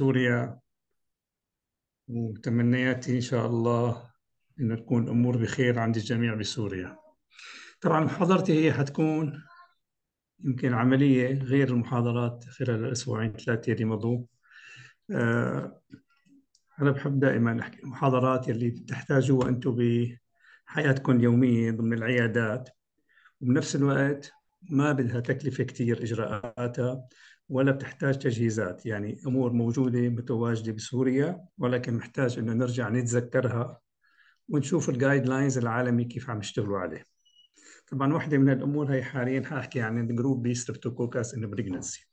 سوريا وتمنياتي إن شاء الله إنه تكون الأمور بخير عند الجميع بسوريا طبعا محاضرتي هي حتكون يمكن عملية غير المحاضرات خلال الأسبوعين ثلاثة اللي مضوا أه أنا بحب دائما أحكي المحاضرات اللي بتحتاجوها أنتم بحياتكم اليومية ضمن العيادات وبنفس الوقت ما بدها تكلفة كثير إجراءاتها ولا بتحتاج تجهيزات يعني أمور موجودة متواجدة بسوريا ولكن محتاج أنه نرجع نتذكرها ونشوف الجايد لاينز العالمي كيف عم يشتغلوا عليه طبعا واحدة من الأمور هي حاليا حاحكي عن جروب بي ستريبتوكوكاس ان بريجنسي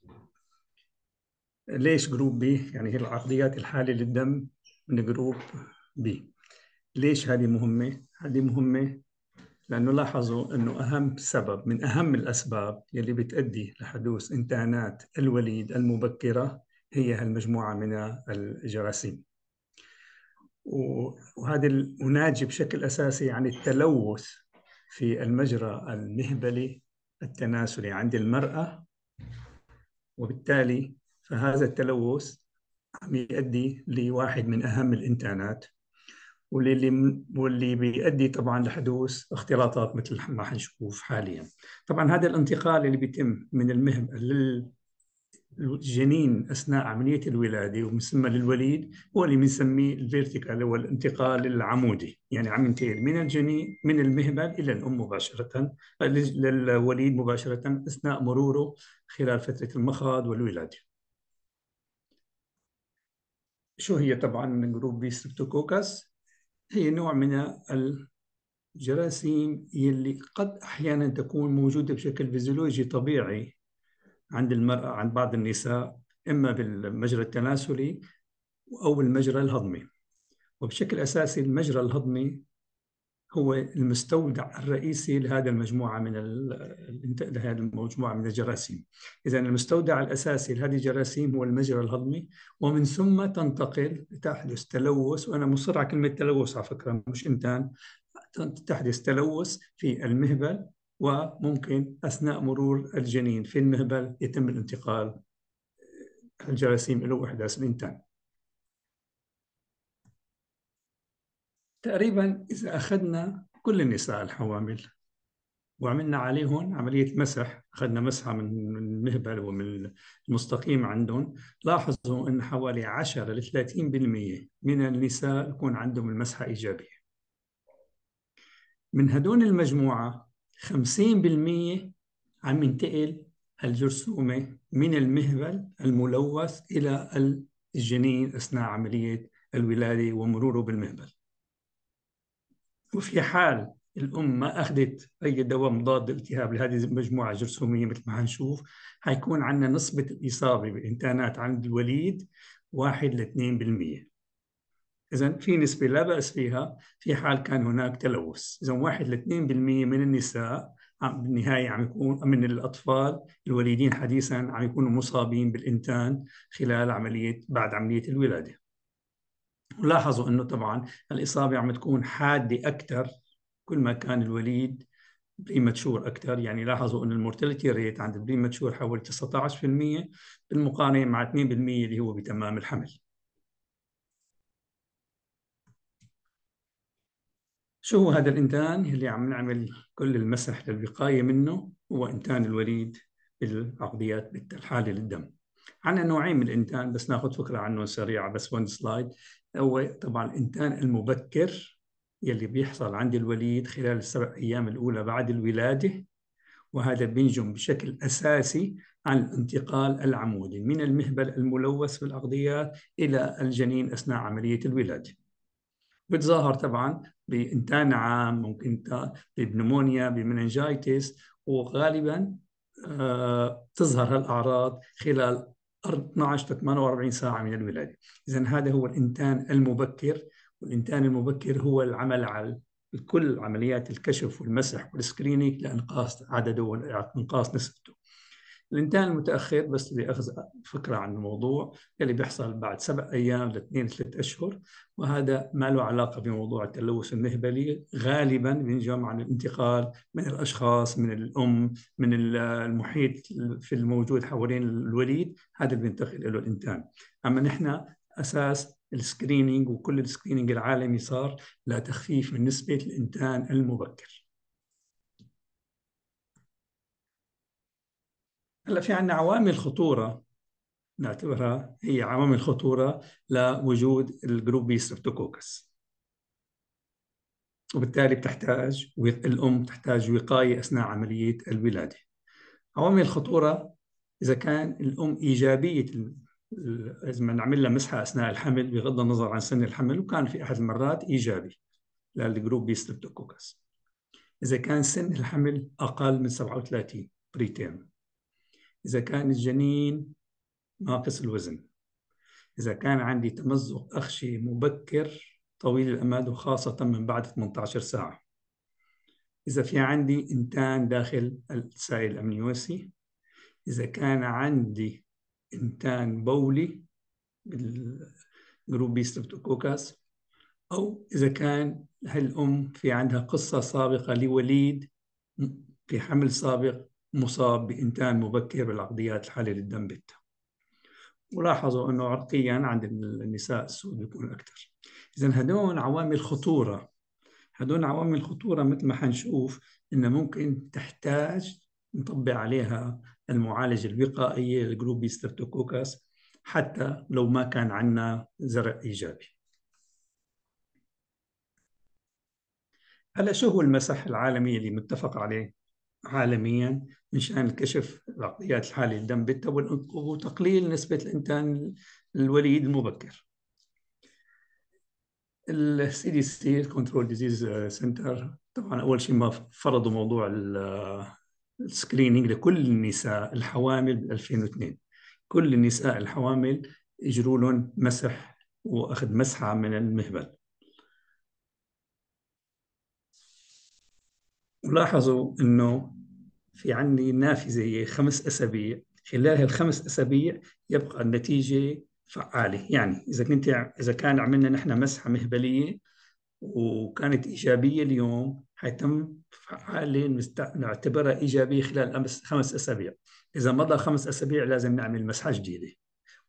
ليش جروب بي يعني هي العقديات الحالة للدم من جروب بي ليش هذه مهمة؟ هذه مهمة لأنه لاحظوا أنه أهم سبب من أهم الأسباب يلي بتأدي لحدوث إنتانات الوليد المبكرة هي هالمجموعة من الجراثيم وهذا الناجي بشكل أساسي عن التلوث في المجرى المهبلي التناسلي عند المرأة وبالتالي فهذا التلوث عم يؤدي لواحد من أهم الإنتانات واللي واللي بيؤدي طبعا لحدوث اختلاطات مثل ما حنشوف حاليا. طبعا هذا الانتقال اللي بيتم من المهب للجنين اثناء عمليه الولاده ومسمى للوليد هو اللي بنسميه الفيرتيكال هو الانتقال العمودي، يعني عم ينتقل من الجنين من المهبل الى الام مباشره للوليد مباشره اثناء مروره خلال فتره المخاض والولاده. شو هي طبعا جروب بي ستريبتوكوكس هي نوع من الجراثيم يلي قد أحيانا تكون موجودة بشكل فيزيولوجي طبيعي عند المرأة عند بعض النساء إما بالمجرى التناسلي أو المجرى الهضمي وبشكل أساسي المجرى الهضمي هو المستودع الرئيسي لهذا المجموعه من لهذه المجموعه من الجراثيم. اذا المستودع الاساسي لهذه الجراثيم هو المجرى الهضمي ومن ثم تنتقل تحدث تلوث وانا مصر على كلمه تلوث على فكره مش انتان تحدث تلوث في المهبل وممكن اثناء مرور الجنين في المهبل يتم الانتقال آه، الجراثيم له احداث الانتان. تقريبا إذا أخذنا كل النساء الحوامل وعملنا عليهم عملية مسح أخذنا مسحة من المهبل ومن المستقيم عندهم لاحظوا أن حوالي 10 ل 30% من النساء يكون عندهم المسحة إيجابية من هدول المجموعة 50% عم ينتقل الجرثومة من المهبل الملوث إلى الجنين أثناء عملية الولادة ومروره بالمهبل وفي حال الام ما أخذت أي دواء مضاد للالتهاب لهذه المجموعة الجرثومية مثل ما حنشوف حيكون عندنا نسبة الإصابة بالإنتانات عند الوليد 1 ل 2% إذا في نسبة لا بأس فيها في حال كان هناك تلوث، إذا 1 ل 2% من النساء بالنهاية عم يكون من الأطفال الوليدين حديثا عم يكونوا مصابين بالإنتان خلال عملية بعد عملية الولادة. ولاحظوا انه طبعا الاصابه عم تكون حاده اكثر كل ما كان الوليد بريماتشور اكثر يعني لاحظوا ان المورتاليتي ريت عند البريماتشور حوالي 19% بالمقارنه مع 2% اللي هو بتمام الحمل شو هو هذا الانتان اللي عم نعمل كل المسح للوقايه منه هو انتان الوليد بالعقديات الحاله للدم عندنا نوعين من الانتان بس ناخذ فكره عنه سريعه بس وان سلايد هو طبعا الانتان المبكر يلي بيحصل عند الوليد خلال السبع ايام الاولى بعد الولاده وهذا بينجم بشكل اساسي عن الانتقال العمودي من المهبل الملوث بالاغذيات الى الجنين اثناء عمليه الولاده. بتظاهر طبعا بانتان عام ممكن ببنمونيا بمننجايتس وغالبا آه، تظهر هالاعراض خلال الأرض 12 إلى 48 ساعة من الولادة إذا هذا هو الإنتان المبكر والإنتان المبكر هو العمل على كل عمليات الكشف والمسح والسكرينينج لإنقاص عدده وإنقاص نسبته الانتان المتاخر بس لاخذ فكره عن الموضوع اللي بيحصل بعد سبع ايام لاثنين ثلاث اشهر وهذا ما له علاقه بموضوع التلوث النهبلي غالبا بينجم عن الانتقال من الاشخاص من الام من المحيط في الموجود حوالين الوليد هذا بينتقل له الانتان اما نحن اساس السكرينينج وكل السكرينينج العالمي صار لتخفيف من نسبه الانتان المبكر هلا في عندنا عوامل خطوره نعتبرها هي عوامل خطوره لوجود الجروب بي ستريبتوكوكس وبالتالي بتحتاج الام تحتاج وقايه اثناء عمليه الولاده عوامل الخطوره اذا كان الام ايجابيه اذا نعمل لها مسحه اثناء الحمل بغض النظر عن سن الحمل وكان في احد المرات ايجابي للجروب بي ستريبتوكوكس اذا كان سن الحمل اقل من 37 بريتيم إذا كان الجنين ناقص الوزن إذا كان عندي تمزق أخشي مبكر طويل الأمد وخاصة من بعد 18 ساعة إذا في عندي إنتان داخل السائل الأمنيوسي إذا كان عندي إنتان بولي بالجروب بي ستريبتوكوكاس أو إذا كان هالأم في عندها قصة سابقة لوليد في حمل سابق مصاب بإنتان مبكر بالعقديات الحالة للدم بيتا ولاحظوا أنه عرقيا عند النساء السود بيكون أكثر إذا هدول عوامل خطورة هدول عوامل خطورة مثل ما حنشوف إنه ممكن تحتاج نطبق عليها المعالجة الوقائية الجروبي ستريبتوكوكس حتى لو ما كان عندنا زرع إيجابي هلا شو هو المسح العالمي اللي متفق عليه عالميا من شان كشف العقليات الحالة للدم وتقليل نسبة الإنتان الوليد المبكر. السي دي سي الكنترول ديزيز سنتر طبعا اول شيء ما فرضوا موضوع السكرينينج لكل النساء الحوامل ب 2002 كل النساء الحوامل يجروا لهم مسح واخذ مسحه من المهبل ولاحظوا انه في عندي نافذه هي خمس اسابيع خلال هالخمس اسابيع يبقى النتيجه فعاله يعني اذا كنت اذا كان عملنا نحن مسحه مهبليه وكانت ايجابيه اليوم حيتم فعاله نعتبرها ايجابيه خلال خمس اسابيع اذا مضى خمس اسابيع لازم نعمل مسحه جديده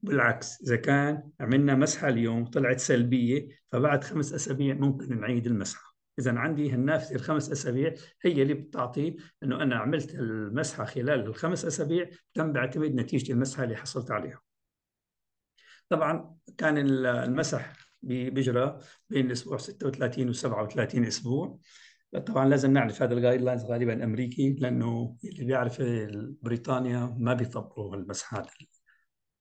بالعكس اذا كان عملنا مسحه اليوم طلعت سلبيه فبعد خمس اسابيع ممكن نعيد المسحه اذا عندي هالنافذه الخمس اسابيع هي اللي بتعطي انه انا عملت المسحه خلال الخمس اسابيع تم بعتمد نتيجه المسحه اللي حصلت عليها طبعا كان المسح بيجرى بين الاسبوع 36 و 37 اسبوع طبعا لازم نعرف هذا الجايد لاينز غالبا امريكي لانه اللي بيعرف بريطانيا ما بيطبقوا المسحات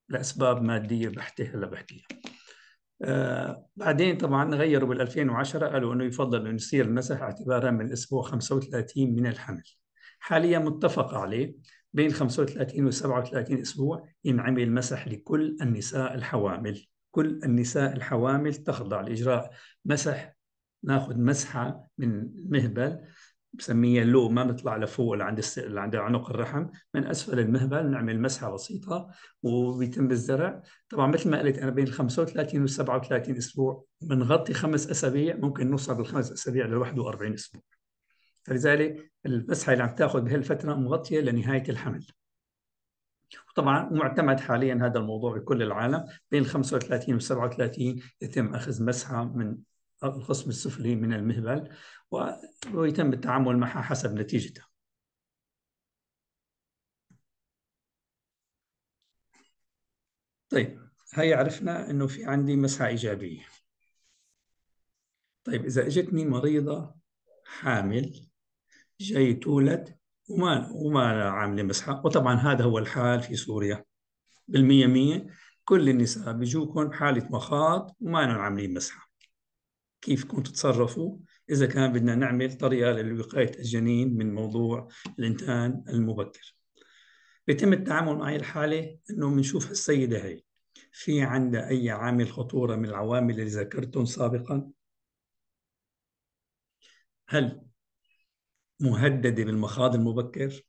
لاسباب ماديه بحته هلا بحكيها آه، بعدين طبعا غيروا بال 2010 قالوا انه يفضل انه يصير المسح اعتبارا من الاسبوع 35 من الحمل. حاليا متفق عليه بين 35 و 37 اسبوع ينعمل مسح لكل النساء الحوامل، كل النساء الحوامل تخضع لاجراء مسح ناخذ مسحه من المهبل بسميها ما بنطلع لفوق لعند الس... لعند عنق الرحم من اسفل المهبل نعمل مسحه بسيطه وبيتم الزرع طبعا مثل ما قلت انا بين 35 و 37 اسبوع بنغطي خمس اسابيع ممكن نوصل بالخمس اسابيع ل 41 اسبوع فلذلك المسحه اللي عم تاخذ بهالفتره مغطيه لنهايه الحمل وطبعا معتمد حاليا هذا الموضوع بكل العالم بين 35 و 37 يتم اخذ مسحه من القسم السفلي من المهبل ويتم التعامل معها حسب نتيجتها طيب هي عرفنا انه في عندي مسحه ايجابيه طيب اذا اجتني مريضه حامل جاي تولد وما وما عامله مسحه وطبعا هذا هو الحال في سوريا بالمية مية كل النساء بيجوكم بحالة مخاط وما عاملين مسحة كيف كنت تتصرفوا إذا كان بدنا نعمل طريقة لوقاية الجنين من موضوع الإنتان المبكر بيتم التعامل مع هي الحالة إنه بنشوف السيدة هي في عندها أي عامل خطورة من العوامل اللي ذكرتهم سابقا هل مهددة بالمخاض المبكر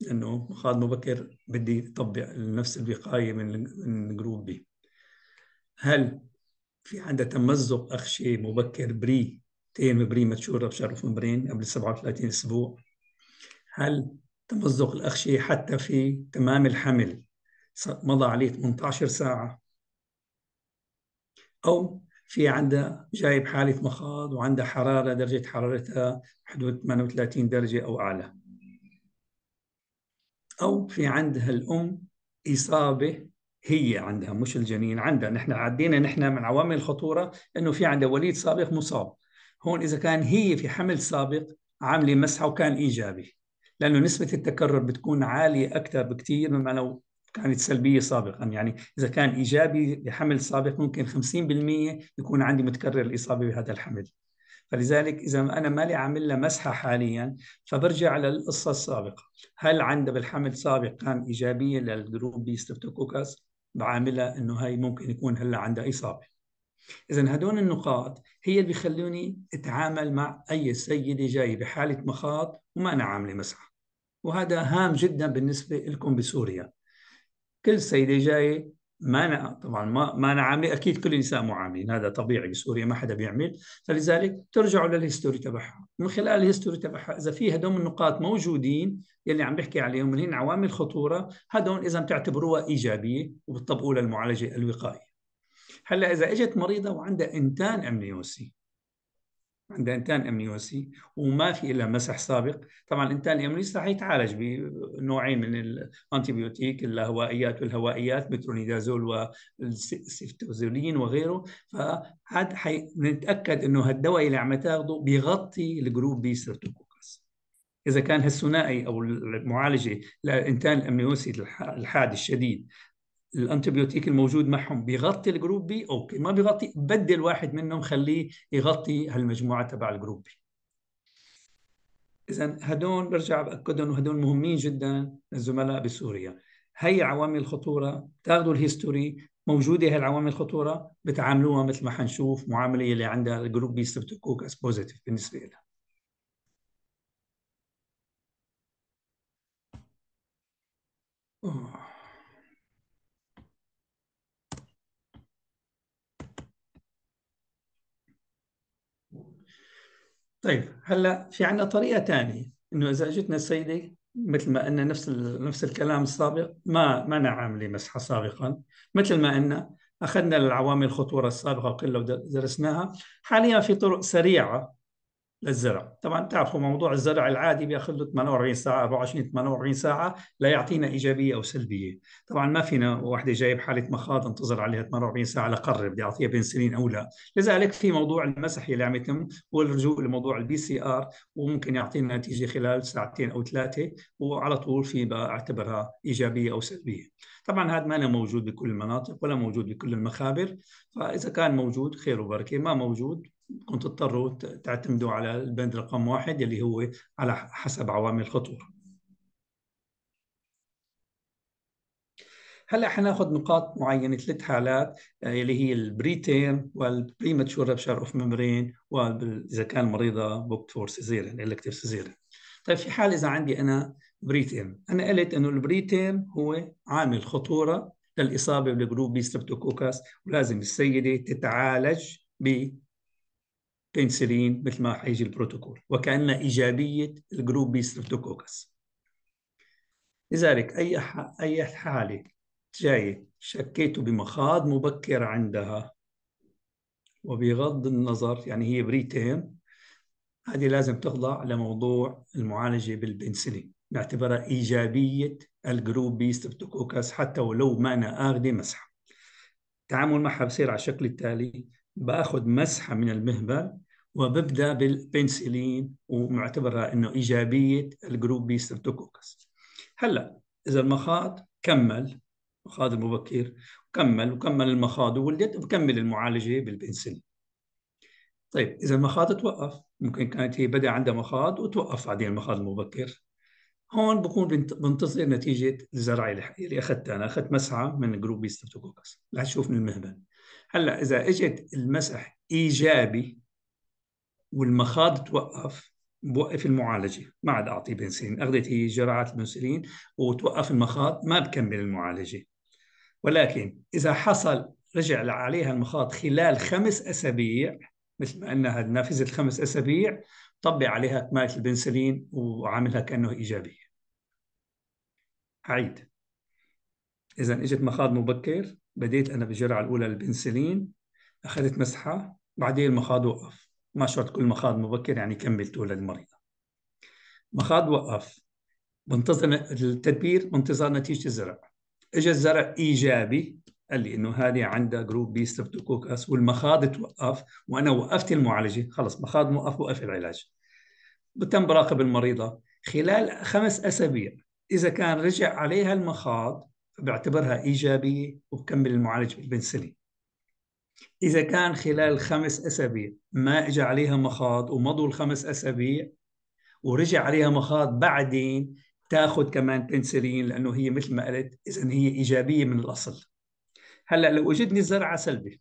لأنه مخاض مبكر بدي طبق نفس الوقاية من من جروب بي هل في عندها تمزق أخشي مبكر بري تين بري ماتشور بشرف مبرين قبل 37 أسبوع هل تمزق الاخشي حتى في تمام الحمل مضى عليه 18 ساعة أو في عندها جايب حالة مخاض وعندها حرارة درجة حرارتها حدود 38 درجة أو أعلى أو في عندها الأم إصابة هي عندها مش الجنين عندها نحن عدينا نحن من عوامل الخطوره انه في عندها وليد سابق مصاب هون اذا كان هي في حمل سابق عامله مسحه وكان ايجابي لانه نسبه التكرر بتكون عاليه اكثر بكثير مما لو كانت سلبيه سابقا يعني اذا كان ايجابي لحمل سابق ممكن 50% يكون عندي متكرر الاصابه بهذا الحمل فلذلك اذا انا مالي عامل لها مسحه حاليا فبرجع للقصه السابقه هل عندها بالحمل السابق كان ايجابيه للجروب بي ستريبتوكوكس بعاملها انه هاي ممكن يكون هلا عندها اصابه اذا هدول النقاط هي اللي بخلوني اتعامل مع اي سيده جايه بحاله مخاط وما انا عامله مسح وهذا هام جدا بالنسبه لكم بسوريا كل سيده جايه ما أنا طبعا ما ما أنا عامل أكيد كل إنسان عاملين هذا طبيعي بسوريا ما حدا بيعمل فلذلك ترجعوا للهيستوري تبعها من خلال الهيستوري تبعها إذا في هدول النقاط موجودين يلي عم بحكي عليهم اللي هن عوامل خطورة هدول إذا بتعتبروها إيجابية وبتطبقوا للمعالجة الوقائية هلا إذا إجت مريضة وعندها إنتان أمنيوسي عندها انتان امنيوسي وما في لها مسح سابق طبعا الانتان الامنيوسي رح يتعالج بنوعين من الانتيبيوتيك الهوائيات والهوائيات مترونيدازول والسيفتوزولين وغيره فعاد نتاكد انه هالدواء اللي عم تاخذه بيغطي الجروب بي سيرتوكوكس اذا كان هالثنائي او المعالجه لانتان الامنيوسي الحاد الشديد الانتيبيوتيك الموجود معهم بيغطي الجروب بي اوكي ما بيغطي بدل واحد منهم خليه يغطي هالمجموعه تبع الجروب بي اذا هدول برجع باكد انه هدول مهمين جدا للزملاء بسوريا هي عوامل الخطوره تاخذوا الهيستوري موجوده هي العوامل الخطوره بتعاملوها مثل ما حنشوف معامله اللي عندها الجروب بي سبتكوك بوزيتيف بالنسبه لها طيب هلا في عندنا طريقه ثانيه انه اذا اجتنا السيده مثل ما قلنا نفس نفس الكلام السابق ما ما عامله مسحه سابقا مثل ما قلنا اخذنا العوامل الخطوره السابقه كلها ودرسناها حاليا في طرق سريعه للزرع طبعا تعرفوا موضوع الزرع العادي بياخذ له 48 ساعه 24 48 ساعه لا يعطينا ايجابيه او سلبيه طبعا ما فينا واحده جايب حاله مخاض انتظر عليها 48 ساعه لقرر بدي اعطيها بنسلين او لا لذلك في موضوع المسح اللي عم يتم والرجوع لموضوع البي سي ار وممكن يعطينا نتيجه خلال ساعتين او ثلاثه وعلى طول في بعتبرها ايجابيه او سلبيه طبعا هذا ما موجود بكل المناطق ولا موجود بكل المخابر فاذا كان موجود خير وبركه ما موجود كنت تضطروا تعتمدوا على البند رقم واحد اللي هو على حسب عوامل الخطورة هلا حناخذ نقاط معينه ثلاث حالات آه، اللي هي البريتيرم والبريماتشور ربشر اوف ميمبرين واذا كان مريضه بوكت فور سيزيرن الكتيف سيزيرن طيب في حال اذا عندي انا بريتيرم انا قلت انه البريتيرم هو عامل خطوره للاصابه بالجروب بي ستريبتوكوكاس ولازم السيده تتعالج ب بنسلين مثل ما حيجي البروتوكول وكأن إيجابية الجروب بي ستريبتوكوكس لذلك أي أي حالة جاية شكيت بمخاض مبكر عندها وبغض النظر يعني هي بريتيم هذه لازم تخضع لموضوع المعالجة بالبنسلين نعتبرها إيجابية الجروب بي ستريبتوكوكس حتى ولو ما أنا آخذة مسحة التعامل معها بصير على الشكل التالي باخذ مسحه من المهبل وببدا بالبنسلين ومعتبرها انه ايجابيه الجروب بي ستريبتوكوكس هلا اذا المخاض كمل المخاض المبكر وكمل وكمل المخاض وولدت وكمل المعالجه بالبنسلين طيب اذا المخاض توقف ممكن كانت هي بدا عندها مخاض وتوقف بعدين المخاض المبكر هون بكون بنتظر نتيجه الزرعه اللي اخذتها انا اخذت مسحه من جروب بي ستريبتوكوكس تشوف من المهبل هلا اذا اجت المسح ايجابي والمخاض توقف بوقف المعالجه ما عاد اعطيه بنسلين اخذت هي جرعات البنسلين وتوقف المخاض ما بكمل المعالجه ولكن اذا حصل رجع عليها المخاض خلال خمس اسابيع مثل ما انها نافذه الخمس اسابيع طبي عليها كماله البنسلين وعاملها كانه ايجابيه. عيد. اذا اجت مخاض مبكر بديت أنا بالجرعة الأولى البنسلين أخذت مسحة بعدين المخاض وقف ما شرط كل مخاض مبكر يعني كملت أولى المريضة مخاض وقف بنتظر التدبير بانتظار نتيجة الزرع اجى الزرع إيجابي قال لي انه هذه عندها جروب بي ستريبتوكوكس والمخاض توقف وانا وقفت المعالجه خلص مخاض موقف وقف العلاج بتم براقب المريضه خلال خمس اسابيع اذا كان رجع عليها المخاض بعتبرها إيجابية وبكمل المعالج بالبنسلين إذا كان خلال خمس أسابيع ما إجا عليها مخاض ومضوا الخمس أسابيع ورجع عليها مخاض بعدين تاخذ كمان بنسلين لأنه هي مثل ما قلت إذا هي إيجابية من الأصل هلا لو وجدني الزرعة سلبي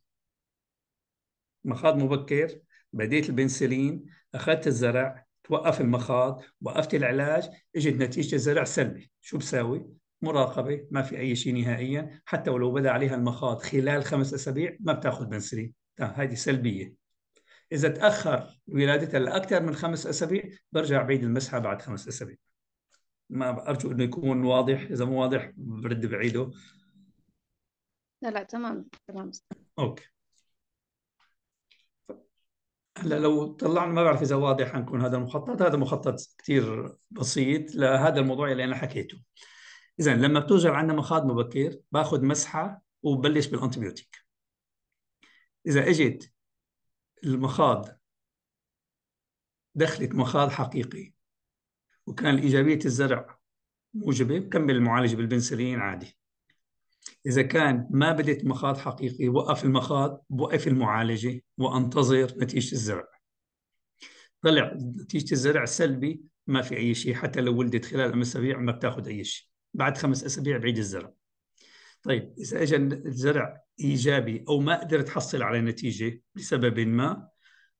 مخاض مبكر بديت البنسلين أخذت الزرع توقف المخاض وقفت العلاج اجت نتيجة الزرع سلبي شو بساوي؟ مراقبه ما في اي شيء نهائيا حتى ولو بدا عليها المخاض خلال خمس اسابيع ما بتاخذ بنسلين هذه سلبيه اذا تاخر ولادتها لاكثر من خمس اسابيع برجع بعيد المسحه بعد خمس اسابيع ما ارجو انه يكون واضح اذا مو واضح برد بعيده لا لا تمام تمام اوكي هلا لو طلعنا ما بعرف اذا واضح حنكون هذا المخطط هذا مخطط كثير بسيط لهذا الموضوع اللي انا حكيته اذا لما بتوجب عندنا مخاض مبكر باخذ مسحه وببلش بالانتيبيوتيك اذا اجت المخاض دخلت مخاض حقيقي وكان إيجابية الزرع موجبة بكمل المعالج بالبنسلين عادي إذا كان ما بدت مخاض حقيقي وقف المخاض بوقف المعالجة وأنتظر نتيجة الزرع طلع نتيجة الزرع سلبي ما في أي شيء حتى لو ولدت خلال أسابيع ما بتاخذ أي شيء بعد خمس أسابيع بعيد الزرع طيب إذا أجى الزرع إيجابي أو ما قدرت تحصل على نتيجة لسبب ما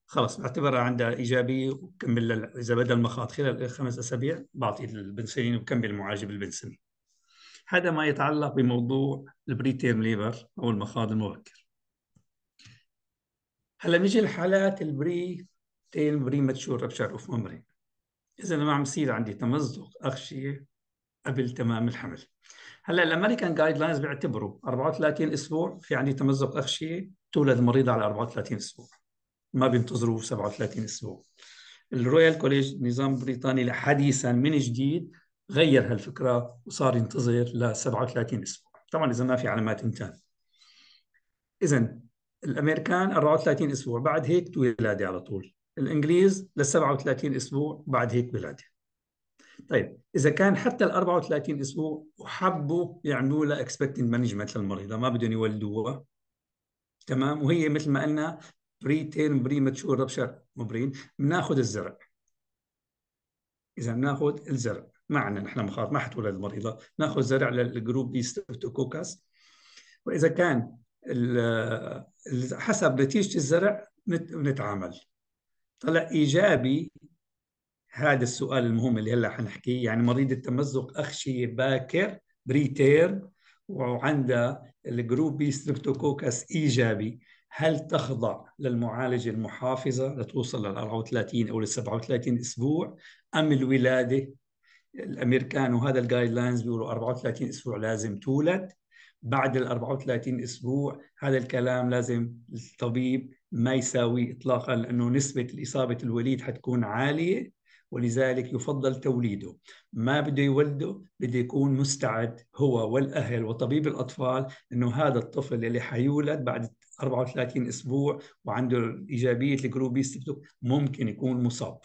خلص بعتبرها عندها إيجابي وبكمل إذا بدا المخاط خلال الخمس أسابيع بعطي البنسلين وبكمل معاجب البنسلين هذا ما يتعلق بموضوع البريتيرم ليبر أو المخاض المبكر هلا بنيجي لحالات البري تيرم بري ماتشور رابشر اوف ممرين اذا ما عم يصير عندي تمزق اغشيه قبل تمام الحمل هلا الامريكان جايد لاينز بيعتبروا 34 اسبوع في يعني عندي تمزق اغشيه تولد مريضه على 34 اسبوع ما بينتظروا 37 اسبوع الرويال كوليج نظام بريطاني حديثا من جديد غير هالفكره وصار ينتظر ل 37 اسبوع طبعا اذا ما في علامات انتان اذا الامريكان 34 اسبوع بعد هيك ولاده على طول الانجليز ل 37 اسبوع بعد هيك ولاده طيب اذا كان حتى ال 34 اسبوع وحبوا يعملوا لها اكسبكتنج مانجمنت للمريضه ما بدهم يولدوها تمام وهي مثل ما قلنا بري تيرم بري ماتشور ربشر مبرين بناخذ الزرع اذا بناخذ الزرع ما عندنا نحن مخاط ما حتولد المريضه ناخذ زرع للجروب دي ستريبتوكوكاس واذا كان حسب نتيجه الزرع بنتعامل طلع ايجابي هذا السؤال المهم اللي هلا حنحكيه يعني مريض التمزق اخشي باكر بريتير وعندها الجروب بي ستريبتوكوكس ايجابي هل تخضع للمعالجة المحافظة لتوصل لل 34 أو لل 37 أسبوع أم الولادة الأمريكان وهذا الجايد لاينز بيقولوا 34 أسبوع لازم تولد بعد ال 34 أسبوع هذا الكلام لازم الطبيب ما يساوي إطلاقا لأنه نسبة إصابة الوليد حتكون عالية ولذلك يفضل توليده ما بده يولده بده يكون مستعد هو والأهل وطبيب الأطفال أنه هذا الطفل اللي حيولد بعد 34 أسبوع وعنده إيجابية الجروبيس ممكن يكون مصاب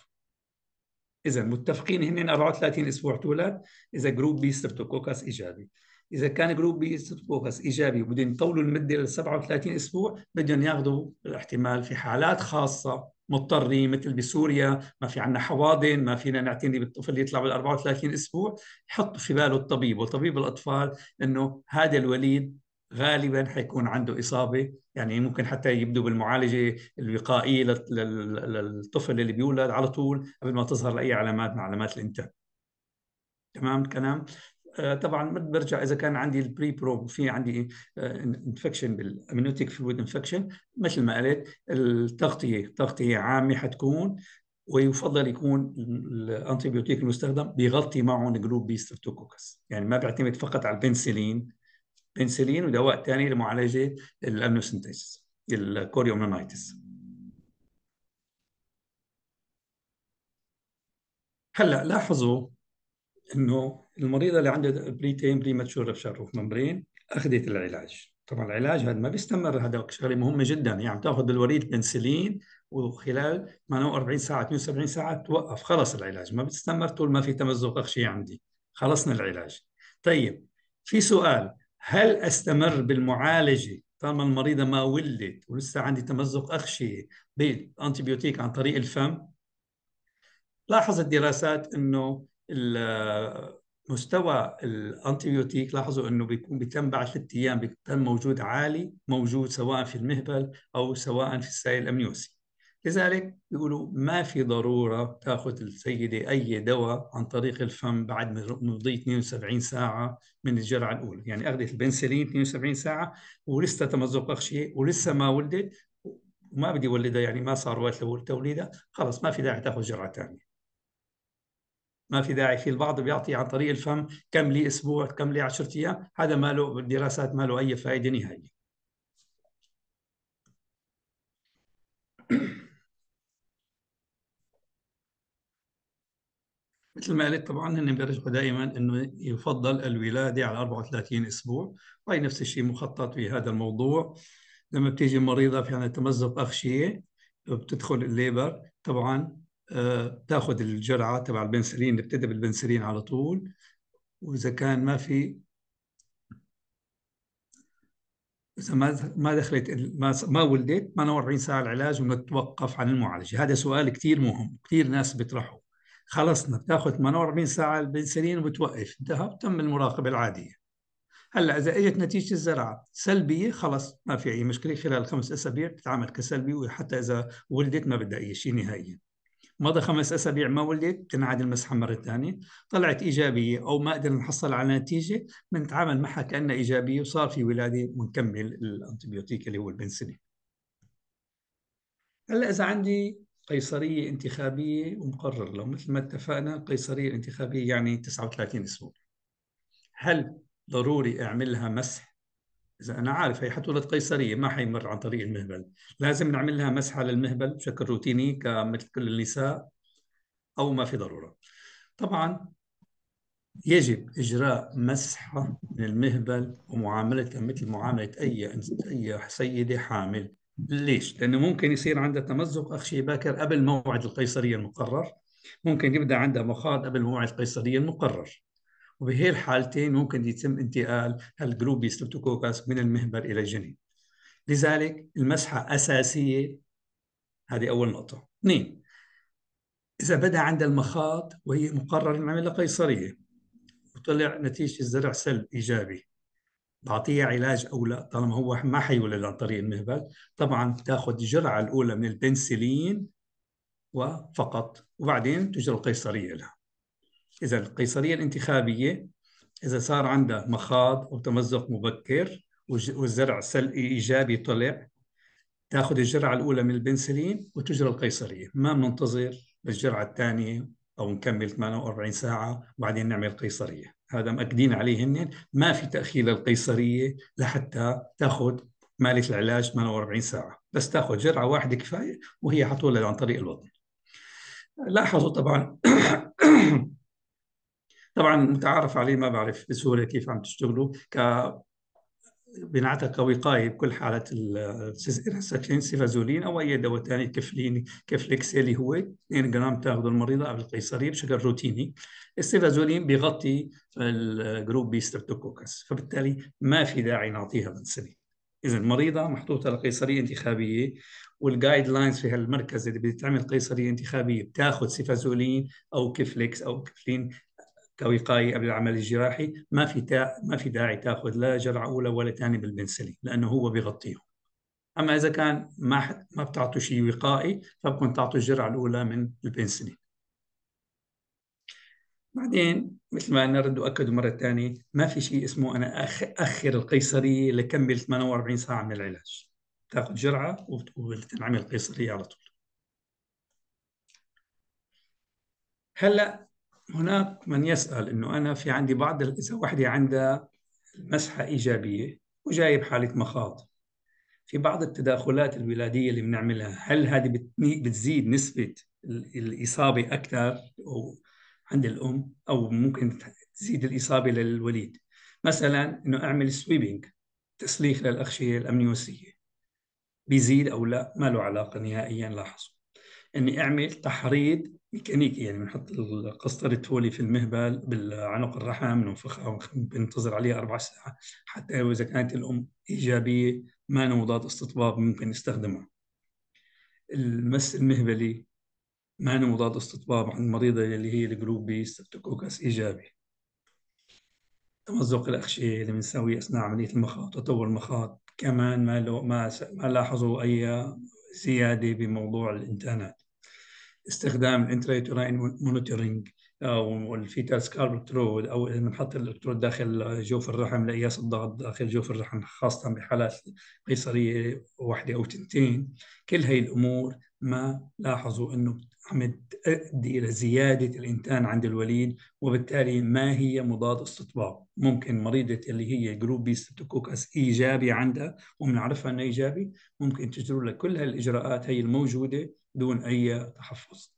إذا متفقين هن 34 أسبوع تولد إذا جروب بي ستريبتوكوكس إيجابي اذا كان جروب بي فوكس ايجابي وبدهم يطولوا المده ل 37 اسبوع بدهم ياخذوا الاحتمال في حالات خاصه مضطرين مثل بسوريا ما في عندنا حواضن ما فينا نعتني بالطفل يطلع بال 34 اسبوع حط في باله الطبيب وطبيب الاطفال انه هذا الوليد غالبا حيكون عنده اصابه يعني ممكن حتى يبدو بالمعالجه الوقائيه للطفل اللي بيولد على طول قبل ما تظهر اي علامات من علامات الانتاب تمام الكلام آه، طبعا ما برجع اذا كان عندي البري برو في عندي انفكشن بالامنيوتيك فلويد انفكشن مثل ما قلت التغطيه تغطيه عامه حتكون ويفضل يكون الانتيبيوتيك المستخدم بيغطي معهم جروب بي ستريبتوكوكس يعني ما بيعتمد فقط على البنسلين بنسلين ودواء ثاني لمعالجه الامنوسنتيسيس الكوريومنايتس هلا لاحظوا انه المريضه اللي عندها بري تيم بري ماتشور بشروف ممبرين اخذت العلاج طبعا العلاج هذا ما بيستمر هذا شغله مهمه جدا يعني تاخذ الوريد بنسلين وخلال 48 ساعه 72 ساعه توقف خلص العلاج ما بتستمر طول ما في تمزق اغشيه عندي خلصنا العلاج طيب في سؤال هل استمر بالمعالجه طالما المريضه ما ولدت ولسه عندي تمزق اغشيه بالانتيبيوتيك عن طريق الفم لاحظ الدراسات انه مستوى الانتيبيوتيك لاحظوا انه بيكون بيتم بعد ثلاث ايام بيتم موجود عالي موجود سواء في المهبل او سواء في السائل الامنيوسي لذلك بيقولوا ما في ضروره تاخذ السيده اي دواء عن طريق الفم بعد مضي 72 ساعه من الجرعه الاولى يعني اخذت البنسلين 72 ساعه ولسه تمزق اغشيه ولسه ما ولدت وما بدي ولدها يعني ما صار وقت لتوليدها خلص ما في داعي تاخذ جرعه ثانيه ما في داعي في البعض بيعطي عن طريق الفم كم لي اسبوع كم لي 10 ايام هذا ما له الدراسات ما له اي فائده نهائيه مثل ما قلت طبعا هن بيرجعوا دائما انه يفضل الولاده على 34 اسبوع وهي نفس الشيء مخطط في هذا الموضوع لما بتيجي مريضه في عندها تمزق اغشيه بتدخل الليبر طبعا آه، تاخذ الجرعه تبع البنسلين نبتدي بالبنسلين على طول واذا كان ما في اذا ما ما دخلت ما ولدت 48 ساعه العلاج ونتوقف عن المعالجه هذا سؤال كثير مهم كثير ناس بيطرحوا خلصنا بتاخذ 48 ساعه البنسلين وبتوقف انتهى تم المراقبه العاديه هلا اذا اجت نتيجه الزرعه سلبيه خلص ما في اي مشكله خلال خمس اسابيع بتتعامل كسلبي وحتى اذا ولدت ما بدها اي شيء نهائيا مضى خمس اسابيع ما ولدت تنعاد المسحه مره ثانيه طلعت ايجابيه او ما قدرنا نحصل على نتيجه بنتعامل معها كانها ايجابيه وصار في ولاده ونكمل الانتبيوتيك اللي هو البنسلين هلا اذا عندي قيصريه انتخابيه ومقرر لو مثل ما اتفقنا القيصريه الانتخابيه يعني 39 اسبوع هل ضروري اعملها مسح اذا انا عارف هي حتولد قيصريه ما حيمر عن طريق المهبل لازم نعمل لها مسحه للمهبل بشكل روتيني كمثل كل النساء او ما في ضروره طبعا يجب اجراء مسحه من المهبل ومعاملتها مثل معامله اي اي سيده حامل ليش؟ لانه ممكن يصير عندها تمزق اخشي باكر قبل موعد القيصريه المقرر ممكن يبدا عندها مخاض قبل موعد القيصريه المقرر وبهي الحالتين ممكن يتم انتقال هالجروب ستريبتوكوكس من المهبل إلى الجنين لذلك المسحة أساسية هذه أول نقطة اثنين إذا بدأ عند المخاط وهي مقرر نعمل قيصرية وطلع نتيجة الزرع سلب إيجابي بعطيه علاج او لا طالما هو ما حيولد عن طريق المهبل طبعا تاخذ الجرعه الاولى من البنسلين وفقط وبعدين تجرى القيصريه لها إذا القيصرية الانتخابية إذا صار عندها مخاض أو تمزق مبكر والزرع سل إيجابي طلع تاخذ الجرعة الأولى من البنسلين وتجرى القيصرية ما بننتظر للجرعة الثانية أو نكمل 48 ساعة وبعدين نعمل قيصرية هذا مأكدين عليه هن ما في تأخير للقيصرية لحتى تاخذ مالك العلاج 48 ساعة بس تاخذ جرعة واحدة كفاية وهي حطولها عن طريق الوضع لاحظوا طبعا طبعا متعارف عليه ما بعرف بسهوله كيف عم تشتغلوا ك بنعتها كوقايه بكل حاله السيفازولين او اي دواء ثاني كفلين كفليكس اللي هو 2 جرام تاخذه المريضه قبل القيصريه بشكل روتيني السيفازولين بيغطي الجروب بي ستريبتوكوكس فبالتالي ما في داعي نعطيها بنسلين اذا المريضه محطوطه لقيصريه انتخابيه والجايد لاينز في هالمركز اللي بتعمل قيصريه انتخابيه بتاخذ سيفازولين او كفليكس او كفلين كوقايه قبل العمل الجراحي ما في تا... ما في داعي تاخذ لا جرعه اولى ولا ثانيه بالبنسلين لانه هو بيغطيهم. اما اذا كان ما ما بتعطوا شيء وقائي فبكون تعطوا الجرعه الاولى من البنسلين. بعدين مثل ما نرد واكد مره ثانيه ما في شيء اسمه انا أخ... اخر القيصريه لكمل 48 ساعه من العلاج. تاخذ جرعه وبتنعمل قيصريه على طول. هلا هناك من يسأل إنه أنا في عندي بعض إذا وحدة عندها مسحة إيجابية وجايب حالة مخاض في بعض التداخلات الولادية اللي بنعملها هل هذه بتزيد نسبة الإصابة أكثر عند الأم أو ممكن تزيد الإصابة للوليد مثلا إنه أعمل سويبنج تسليخ للأغشية الأمنيوسية بيزيد أو لا ما له علاقة نهائيا لاحظوا إني أعمل تحريض ميكانيكي يعني بنحط القسطرة تولي في المهبل بالعنق الرحم بننفخها بننتظر عليها أربع ساعات حتى إذا كانت الأم إيجابية ما مضاد استطباب ممكن نستخدمها المس المهبلي ما مضاد استطباب عند المريضة اللي هي الجروب بي ستريبتوكوكس إيجابي تمزق الاخشيه اللي بنسويه أثناء عملية المخاط تطور المخاط كمان ما لو ما, ما لاحظوا أي زيادة بموضوع الإنتانات استخدام آه، الانتريتورين مونيتورنج او الفيتال سكار الكترود او نحط الالكترود داخل جوف الرحم لقياس الضغط داخل جوف الرحم خاصه بحالات قيصريه واحده او تنتين كل هي الامور ما لاحظوا انه عم تؤدي الى زياده الانتان عند الوليد وبالتالي ما هي مضاد استطباق ممكن مريضه اللي هي جروب بي ستريبتوكوكس ايجابي عندها وبنعرفها انه ايجابي ممكن تجروا لك كل هالاجراءات هي الموجوده دون أي تحفظ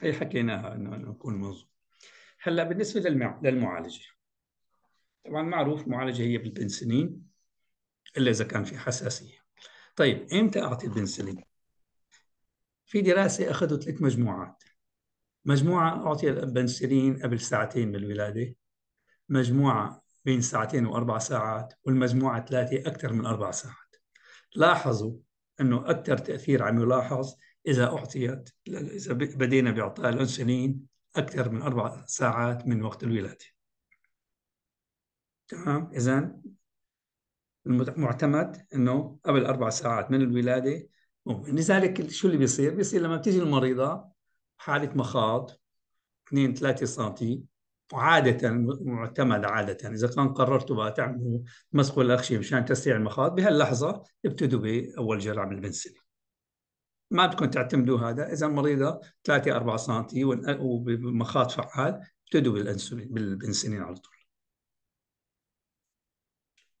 هي إيه، حكيناها انه نكون منظوم هلا بالنسبه للمع... للمعالجه طبعا معروف معالجه هي بالبنسلين الا اذا كان في حساسيه طيب امتى اعطي البنسلين في دراسه اخذوا ثلاث مجموعات مجموعه اعطي البنسلين قبل ساعتين من الولاده مجموعة بين ساعتين وأربع ساعات والمجموعة ثلاثة أكثر من أربع ساعات لاحظوا أنه أكثر تأثير عم يلاحظ إذا أعطيت إذا بدينا بإعطاء الأنسولين أكثر من أربع ساعات من وقت الولادة تمام إذا المعتمد أنه قبل أربع ساعات من الولادة لذلك شو اللي بيصير؟ بيصير لما بتيجي المريضة حالة مخاض 2 3 سم عادة معتمد عادة إذا كان قررت تعملوا مسخ الأغشية مشان تسريع المخاط بهاللحظة ابتدوا بأول جرعة من البنسلين ما بدكم تعتمدوا هذا إذا المريضة 3 4 سم ومخاط فعال ابتدوا بالأنسولين بالبنسلين على طول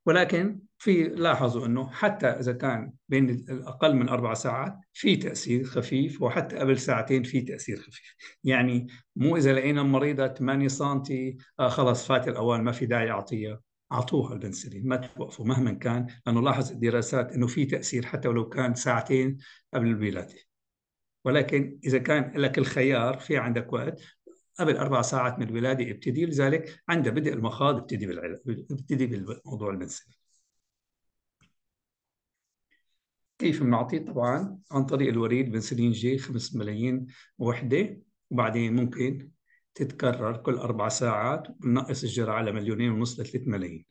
ولكن في لاحظوا انه حتى اذا كان بين اقل من اربع ساعات في تاثير خفيف وحتى قبل ساعتين في تاثير خفيف، يعني مو اذا لقينا المريضه 8 سم آه خلص فات الاوان ما في داعي اعطيها اعطوها البنسلين ما توقفوا مهما كان لانه لاحظ الدراسات انه في تاثير حتى ولو كان ساعتين قبل الولاده. ولكن اذا كان لك الخيار في عندك وقت قبل أربع ساعات من الولادة ابتدي لذلك عند بدء المخاض ابتدي بالعلاج ابتدي بالموضوع المنزلي كيف بنعطيه طبعا عن طريق الوريد جي 5 ملايين وحدة وبعدين ممكن تتكرر كل أربع ساعات بنقص الجرعة لمليونين ونص لثلاث ملايين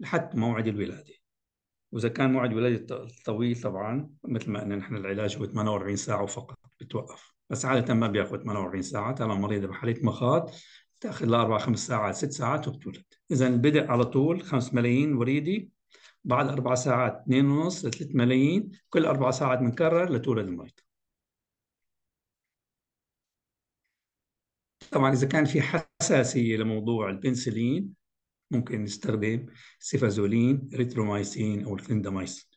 لحد موعد الولادة وإذا كان موعد الولادة طويل طبعا مثل ما قلنا نحن العلاج هو 48 ساعة فقط بتوقف بس عاده ما بياخذ 48 ساعه طالما مريضه بحاله مخاط تاخذ لها اربع خمس ساعات ست ساعات وبتولد اذا البدء على طول 5 ملايين وريدي بعد اربع ساعات اثنين ل 3 ملايين كل اربع ساعات بنكرر لتولد المريض طبعا اذا كان في حساسيه لموضوع البنسلين ممكن نستخدم سيفازولين ريترومايسين او الفندامايسين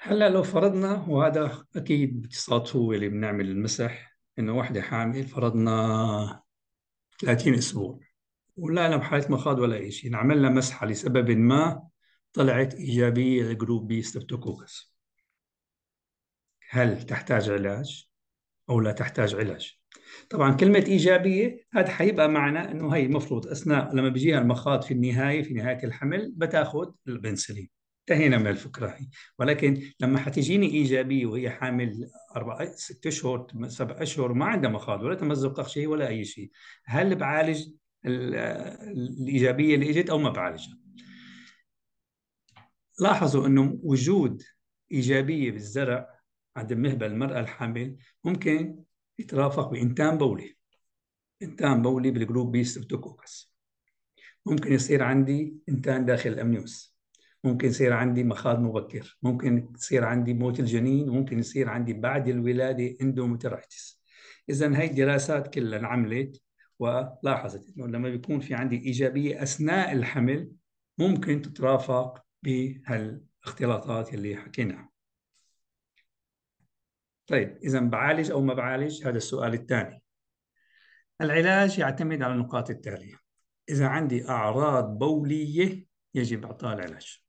هلا لو فرضنا وهذا اكيد باقتصاد هو اللي بنعمل المسح انه وحده حامل فرضنا 30 اسبوع ولا لم حاله مخاض ولا شيء عملنا مسحه لسبب ما طلعت ايجابيه لجروب بي ستبتوكوكس هل تحتاج علاج او لا تحتاج علاج طبعا كلمه ايجابيه هذا حيبقى معنى انه هي المفروض اثناء لما بيجيها المخاض في النهايه في نهايه الحمل بتاخذ البنسلين انتهينا من الفكره هي ولكن لما حتجيني ايجابيه وهي حامل اربع ست اشهر سبع اشهر ما عندها مخاض ولا تمزق شيء ولا اي شيء هل بعالج الايجابيه اللي اجت او ما بعالجها لاحظوا انه وجود ايجابيه بالزرع عند المهبل المراه الحامل ممكن يترافق بانتان بولي انتان بولي بالجروب بي ستريبتوكوكس ممكن يصير عندي انتان داخل الامنيوس ممكن يصير عندي مخاض مبكر ممكن يصير عندي موت الجنين ممكن يصير عندي بعد الولادة اندوميترايتس إذا هاي الدراسات كلها انعملت ولاحظت أنه لما بيكون في عندي إيجابية أثناء الحمل ممكن تترافق بهالاختلاطات اللي حكيناها طيب إذا بعالج أو ما بعالج هذا السؤال الثاني العلاج يعتمد على النقاط التالية إذا عندي أعراض بولية يجب إعطاء العلاج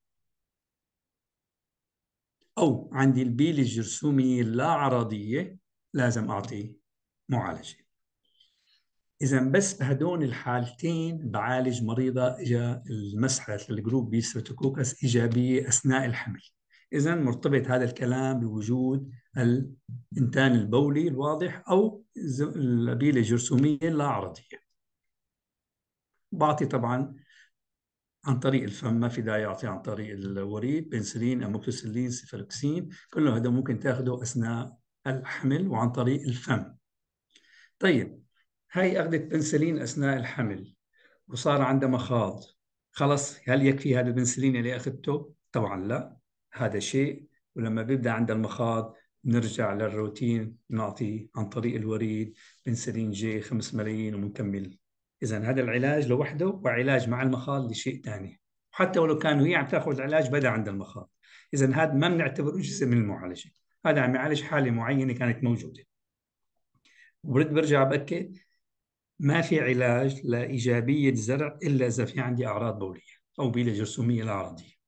أو عندي البيلي الجرثومية عرضيه لازم أعطي معالجة إذا بس بهدول الحالتين بعالج مريضة إجا المسحة للجروب بي ستوكوكس إيجابية أثناء الحمل إذا مرتبط هذا الكلام بوجود الإنتان البولي الواضح أو البيلة الجرثومية عرضيه بعطي طبعا عن طريق الفم ما في داعي يعطي عن طريق الوريد بنسلين اموكسلين سيفالوكسين كل هذا ممكن تاخده اثناء الحمل وعن طريق الفم طيب هاي اخذت بنسلين اثناء الحمل وصار عندها مخاض خلص هل يكفي هذا البنسلين اللي اخذته طبعا لا هذا شيء ولما بيبدا عندها المخاض نرجع للروتين نعطي عن طريق الوريد بنسلين جي 5 ملايين ومنكمل اذا هذا العلاج لوحده وعلاج مع المخاض لشيء ثاني حتى ولو كانوا هي عم تاخذ العلاج بدا عند المخاض اذا هذا ما بنعتبره جزء من المعالجه هذا عم يعالج حاله معينه كانت موجوده وبرد برجع باكد ما في علاج لايجابيه زرع الا اذا في عندي اعراض بوليه او بيله جرثوميه لا عرضيه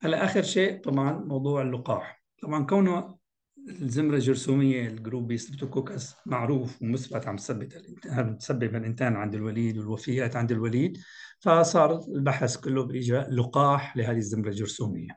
هلا اخر شيء طبعا موضوع اللقاح طبعا كونه الزمره الجرثوميه الجروب ستريبتوكوكس معروف ومثبت عم تسبب عم تسبب الانتان عند الوليد والوفيات عند الوليد فصار البحث كله باجراء لقاح لهذه الزمره الجرثوميه.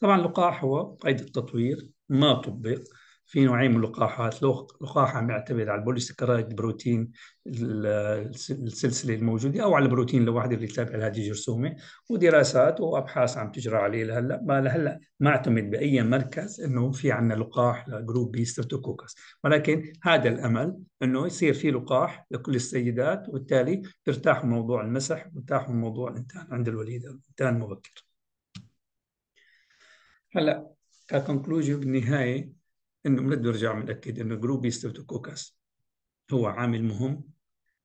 طبعا اللقاح هو قيد التطوير ما طبق في نوعين من اللقاحات لقاح عم يعتمد على البوليسكرايد بروتين السلسلة الموجودة أو على البروتين لوحده اللي تابع لهذه الجرثومه ودراسات وأبحاث عم تجرى عليه لهلا ما لهلا ما اعتمد بأي مركز إنه في عندنا لقاح لجروب بي ستريبتوكوكس ولكن هذا الأمل إنه يصير في لقاح لكل السيدات وبالتالي بيرتاحوا من موضوع المسح وبيرتاحوا من موضوع الإنتان عند الوليدة الإنتان مبكر هلا ككونكلوجن بالنهايه انه بنقدر نرجع بنأكد انه جروب ستريبتوكوكاس هو عامل مهم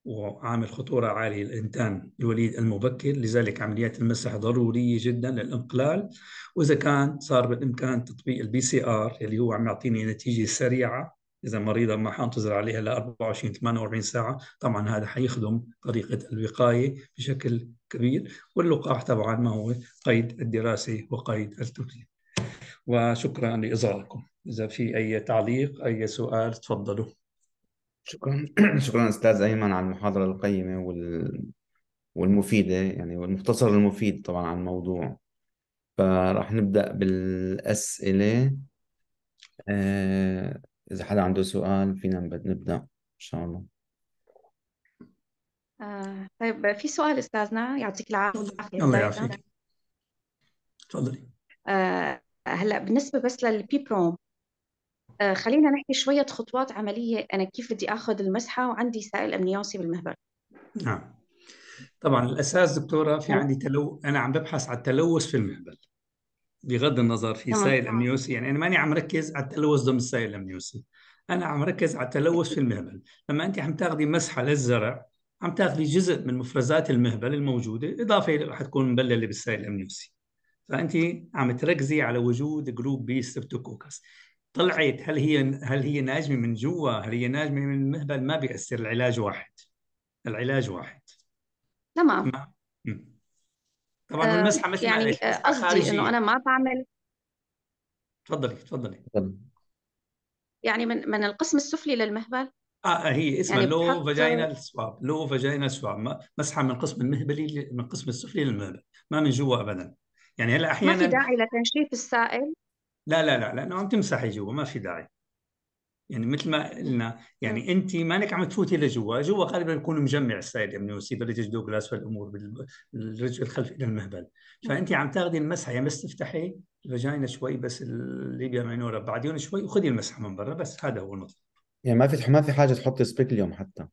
وعامل خطورة عالية للانتان الوليد المبكر لذلك عمليات المسح ضرورية جدا للإنقلال وإذا كان صار بالإمكان تطبيق البي سي آر اللي هو عم يعطيني نتيجة سريعة إذا مريضة ما حانتظر عليها ل 24 48 ساعة طبعا هذا حيخدم طريقة الوقاية بشكل كبير واللقاح طبعا ما هو قيد الدراسة وقيد التوجيه وشكرا لإظهاركم إذا في أي تعليق أي سؤال تفضلوا شكرا شكرا أستاذ أيمن على المحاضرة القيمة وال... والمفيدة يعني والمختصر المفيد طبعا عن الموضوع فراح نبدأ بالأسئلة آه، إذا حدا عنده سؤال فينا نبدأ إن شاء الله آه، طيب في سؤال استاذنا يعطيك العافيه الله يعافيك تفضلي آه، هلا بالنسبه بس بروم آه، خلينا نحكي شوية خطوات عملية أنا كيف بدي أخذ المسحة وعندي سائل أمنيوسي بالمهبل نعم طبعا الأساس دكتورة في نعم. عندي تلو أنا عم ببحث على التلوث في المهبل بغض النظر في نعم. سائل أمنيوسي يعني أنا ماني عم ركز على التلوث ضمن السائل الأمنيوسي أنا عم ركز على التلوث في المهبل لما أنت عم تاخذي مسحة للزرع عم تاخذي جزء من مفرزات المهبل الموجودة إضافة إلى رح تكون مبللة بالسائل الأمنيوسي فانت عم تركزي على وجود جروب بي ستريبتوكوكس طلعت هل هي هل هي ناجمه من جوا هل هي ناجمه من المهبل ما بيأثر العلاج واحد العلاج واحد تمام طبعا آه، المسحه مثل يعني آه، قصدي انه انا ما بعمل تفضلي تفضلي يعني من من القسم السفلي للمهبل اه, آه، هي اسمها يعني لو بحط... فاجينال سواب لو فاجينال سواب مسحه من القسم المهبلي من القسم السفلي للمهبل ما من جوا ابدا يعني هلا احيانا ما في داعي لتنشيف السائل لا لا لا لانه عم تمسحي جوا ما في داعي يعني مثل ما قلنا يعني انت مانك عم تفوتي لجوا جوا غالبا بيكون مجمع يعني امنيوسي بريتش دوغلاس والامور بالرجل الخلفي للمهبل فانت عم تاخذي المسحه يعني بس تفتحي الفاجينا شوي بس الليبيا ماينورا بعدين شوي وخذي المسحه من برا بس هذا هو المطلوب يعني ما في ما في حاجه تحطي سبيكليوم حتى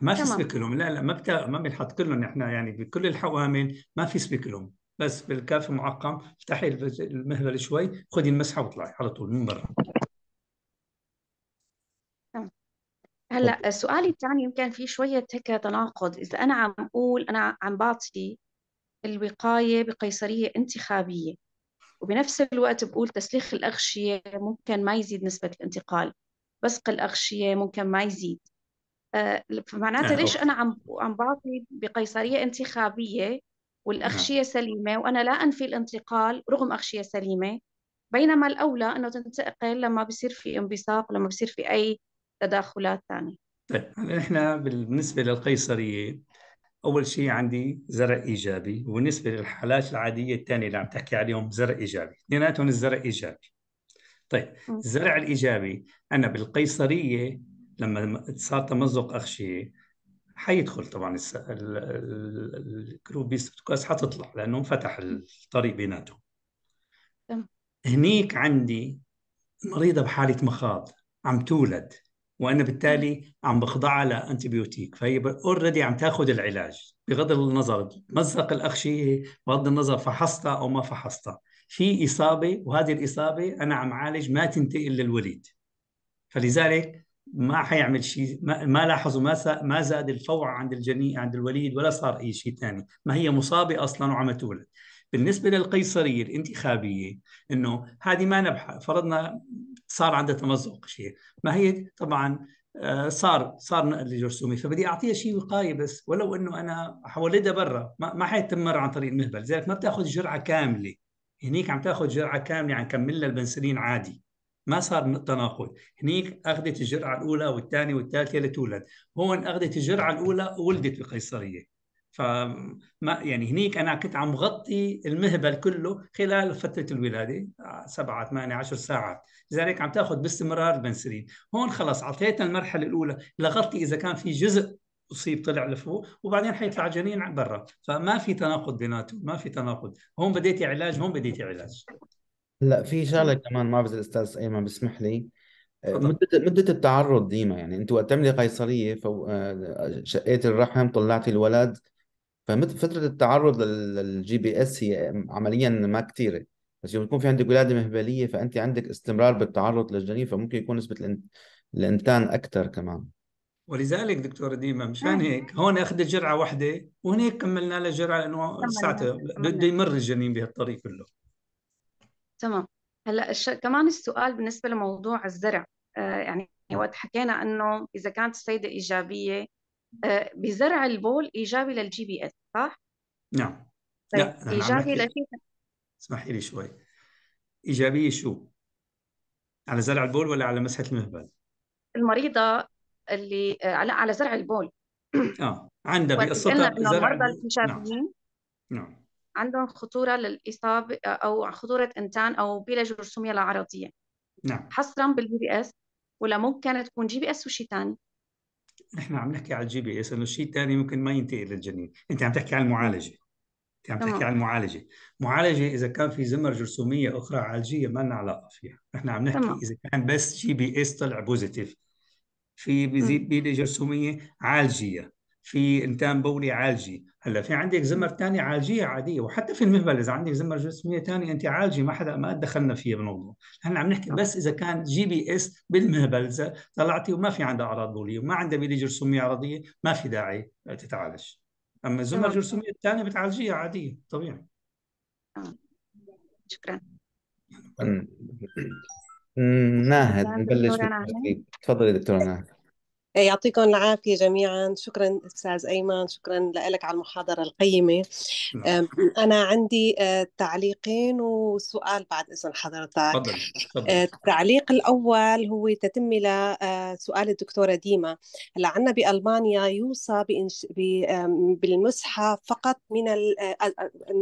ما في سبيكلوم لا لا ما بتا... ما بنحط كلهم نحن يعني بكل الحوامل ما في سبيكلوم بس بالكاف معقم افتحي المهبل شوي خذي المسحه واطلعي على طول من برا هلا طيب. سؤالي الثاني يمكن في شويه هيك تناقض اذا انا عم اقول انا عم بعطي الوقايه بقيصريه انتخابيه وبنفس الوقت بقول تسليخ الاغشيه ممكن ما يزيد نسبه الانتقال بسق الاغشيه ممكن ما يزيد آه، فمعناتها نعم. ليش انا عم عم بعطي بقيصريه انتخابيه نعم. والأغشية سليمة وأنا لا أنفي الانتقال رغم أغشية سليمة بينما الأولى أنه تنتقل لما بصير في انبساط لما بصير في أي تداخلات ثانية طيب نحن بالنسبة للقيصرية أول شيء عندي زرع إيجابي وبالنسبة للحالات العادية الثانية اللي عم تحكي عليهم زرع إيجابي اثنيناتهم الزرع إيجابي طيب الزرع الإيجابي أنا بالقيصرية لما صار تمزق أغشية حيدخل طبعا الجروب بيست كويس حتطلع لانه انفتح الطريق بيناتهم هنيك عندي مريضه بحاله مخاض عم تولد وانا بالتالي عم بخضعها لانتيبيوتيك فهي اوريدي عم تاخذ العلاج بغض النظر مزق الاغشيه بغض النظر فحصتها او ما فحصتها في اصابه وهذه الاصابه انا عم عالج ما تنتقل للوليد فلذلك ما حيعمل شيء ما, ما لاحظوا ما ما زاد الفوع عند الجني عند الوليد ولا صار اي شيء ثاني ما هي مصابه اصلا وعم تولد بالنسبه للقيصريه الانتخابيه انه هذه ما نبحث فرضنا صار عندها تمزق شيء ما هي طبعا آه، صار صار نقل جرثومي فبدي اعطيها شيء وقايه بس ولو انه انا حولدها برا ما, ما حيتمر عن طريق المهبل لذلك ما بتاخذ جرعه كامله هنيك عم تاخذ جرعه كامله عم كمل لها البنسلين عادي ما صار تناقض هنيك اخذت الجرعه الاولى والثانيه والثالثه لتولد هون اخذت الجرعه الاولى ولدت بقيصريه فما يعني هنيك انا كنت عم غطي المهبل كله خلال فتره الولاده سبعة 8 10 ساعات لذلك عم تاخذ باستمرار البنسلين هون خلص اعطيتها المرحله الاولى لغطي اذا كان في جزء اصيب طلع لفوق وبعدين حيطلع جنين برا فما في تناقض بيناتهم ما في تناقض هون بديتي علاج هون بديتي علاج هلا في شغله كمان ما بعرف اذا الاستاذ ايمن بيسمح لي آه، مده مده التعرض ديما يعني انت وقت تعملي قيصريه آه، شقيت الرحم طلعتي الولد فمثل فتره التعرض للجي بي اس هي عمليا ما كثيره بس يوم يكون في عندك ولاده مهبليه فانت عندك استمرار بالتعرض للجنين فممكن يكون نسبه الانتان اكثر كمان ولذلك دكتور ديما مشان أيوة. هيك هون اخذت جرعه واحده وهناك كملنا له جرعه لانه ساعتها بده يمر الجنين بهالطريق كله تمام هلا الش... كمان السؤال بالنسبه لموضوع الزرع آه يعني وقت حكينا انه اذا كانت السيده ايجابيه آه بزرع البول ايجابي للجي بي اس صح؟ نعم طيب لا ايجابي لشيء اسمحي لي شوي ايجابيه شو؟ على زرع البول ولا على مسحه المهبل؟ المريضه اللي آه، على على زرع البول اه عندها بقصتها زرع المرضى الايجابيين نعم. نعم عندهم خطورة للإصابة أو خطورة إنتان أو بلا جرثومية العرضية نعم حصرا بالجي بي اس ولا ممكن تكون جي بي اس وشي ثاني نحن عم نحكي على الجي بي اس انه الشيء الثاني ممكن ما ينتقل للجنين، انت عم تحكي على المعالجه. انت عم تحكي على المعالجه، معالجه اذا كان في زمر جرثوميه اخرى عالجيه ما لنا علاقه فيها، نحن عم نحكي تمام. اذا كان بس جي بي اس طلع بوزيتيف في بيزيد بيلي جرثوميه عالجيه في انتان بولي عالجي هلا في عندك زمر ثانيه عالجيه عاديه وحتى في المهبل اذا عندك زمر جسميه ثانيه انت عالجي ما حدا ما دخلنا فيها بالموضوع هلا عم نحكي نعم. بس اذا كان جي بي اس بالمهبل طلعتي وما في عندها اعراض بوليه وما عندها بيلي جرثوميه عرضيه ما في داعي تتعالج اما الزمر الجرثوميه الثانيه بتعالجيها عاديه طبيعي آه. شكرا ناهد نبلش تفضلي دكتوره ناهد إيه، يعطيكم العافية جميعا شكرا أستاذ أيمن شكرا لك على المحاضرة القيمة أنا عندي آه، تعليقين وسؤال بعد إذن حضرتك آه، التعليق الأول هو تتمة آه، لسؤال الدكتورة ديما هلا عندنا بألمانيا يوصى بإنش... ب... بالمسحة فقط من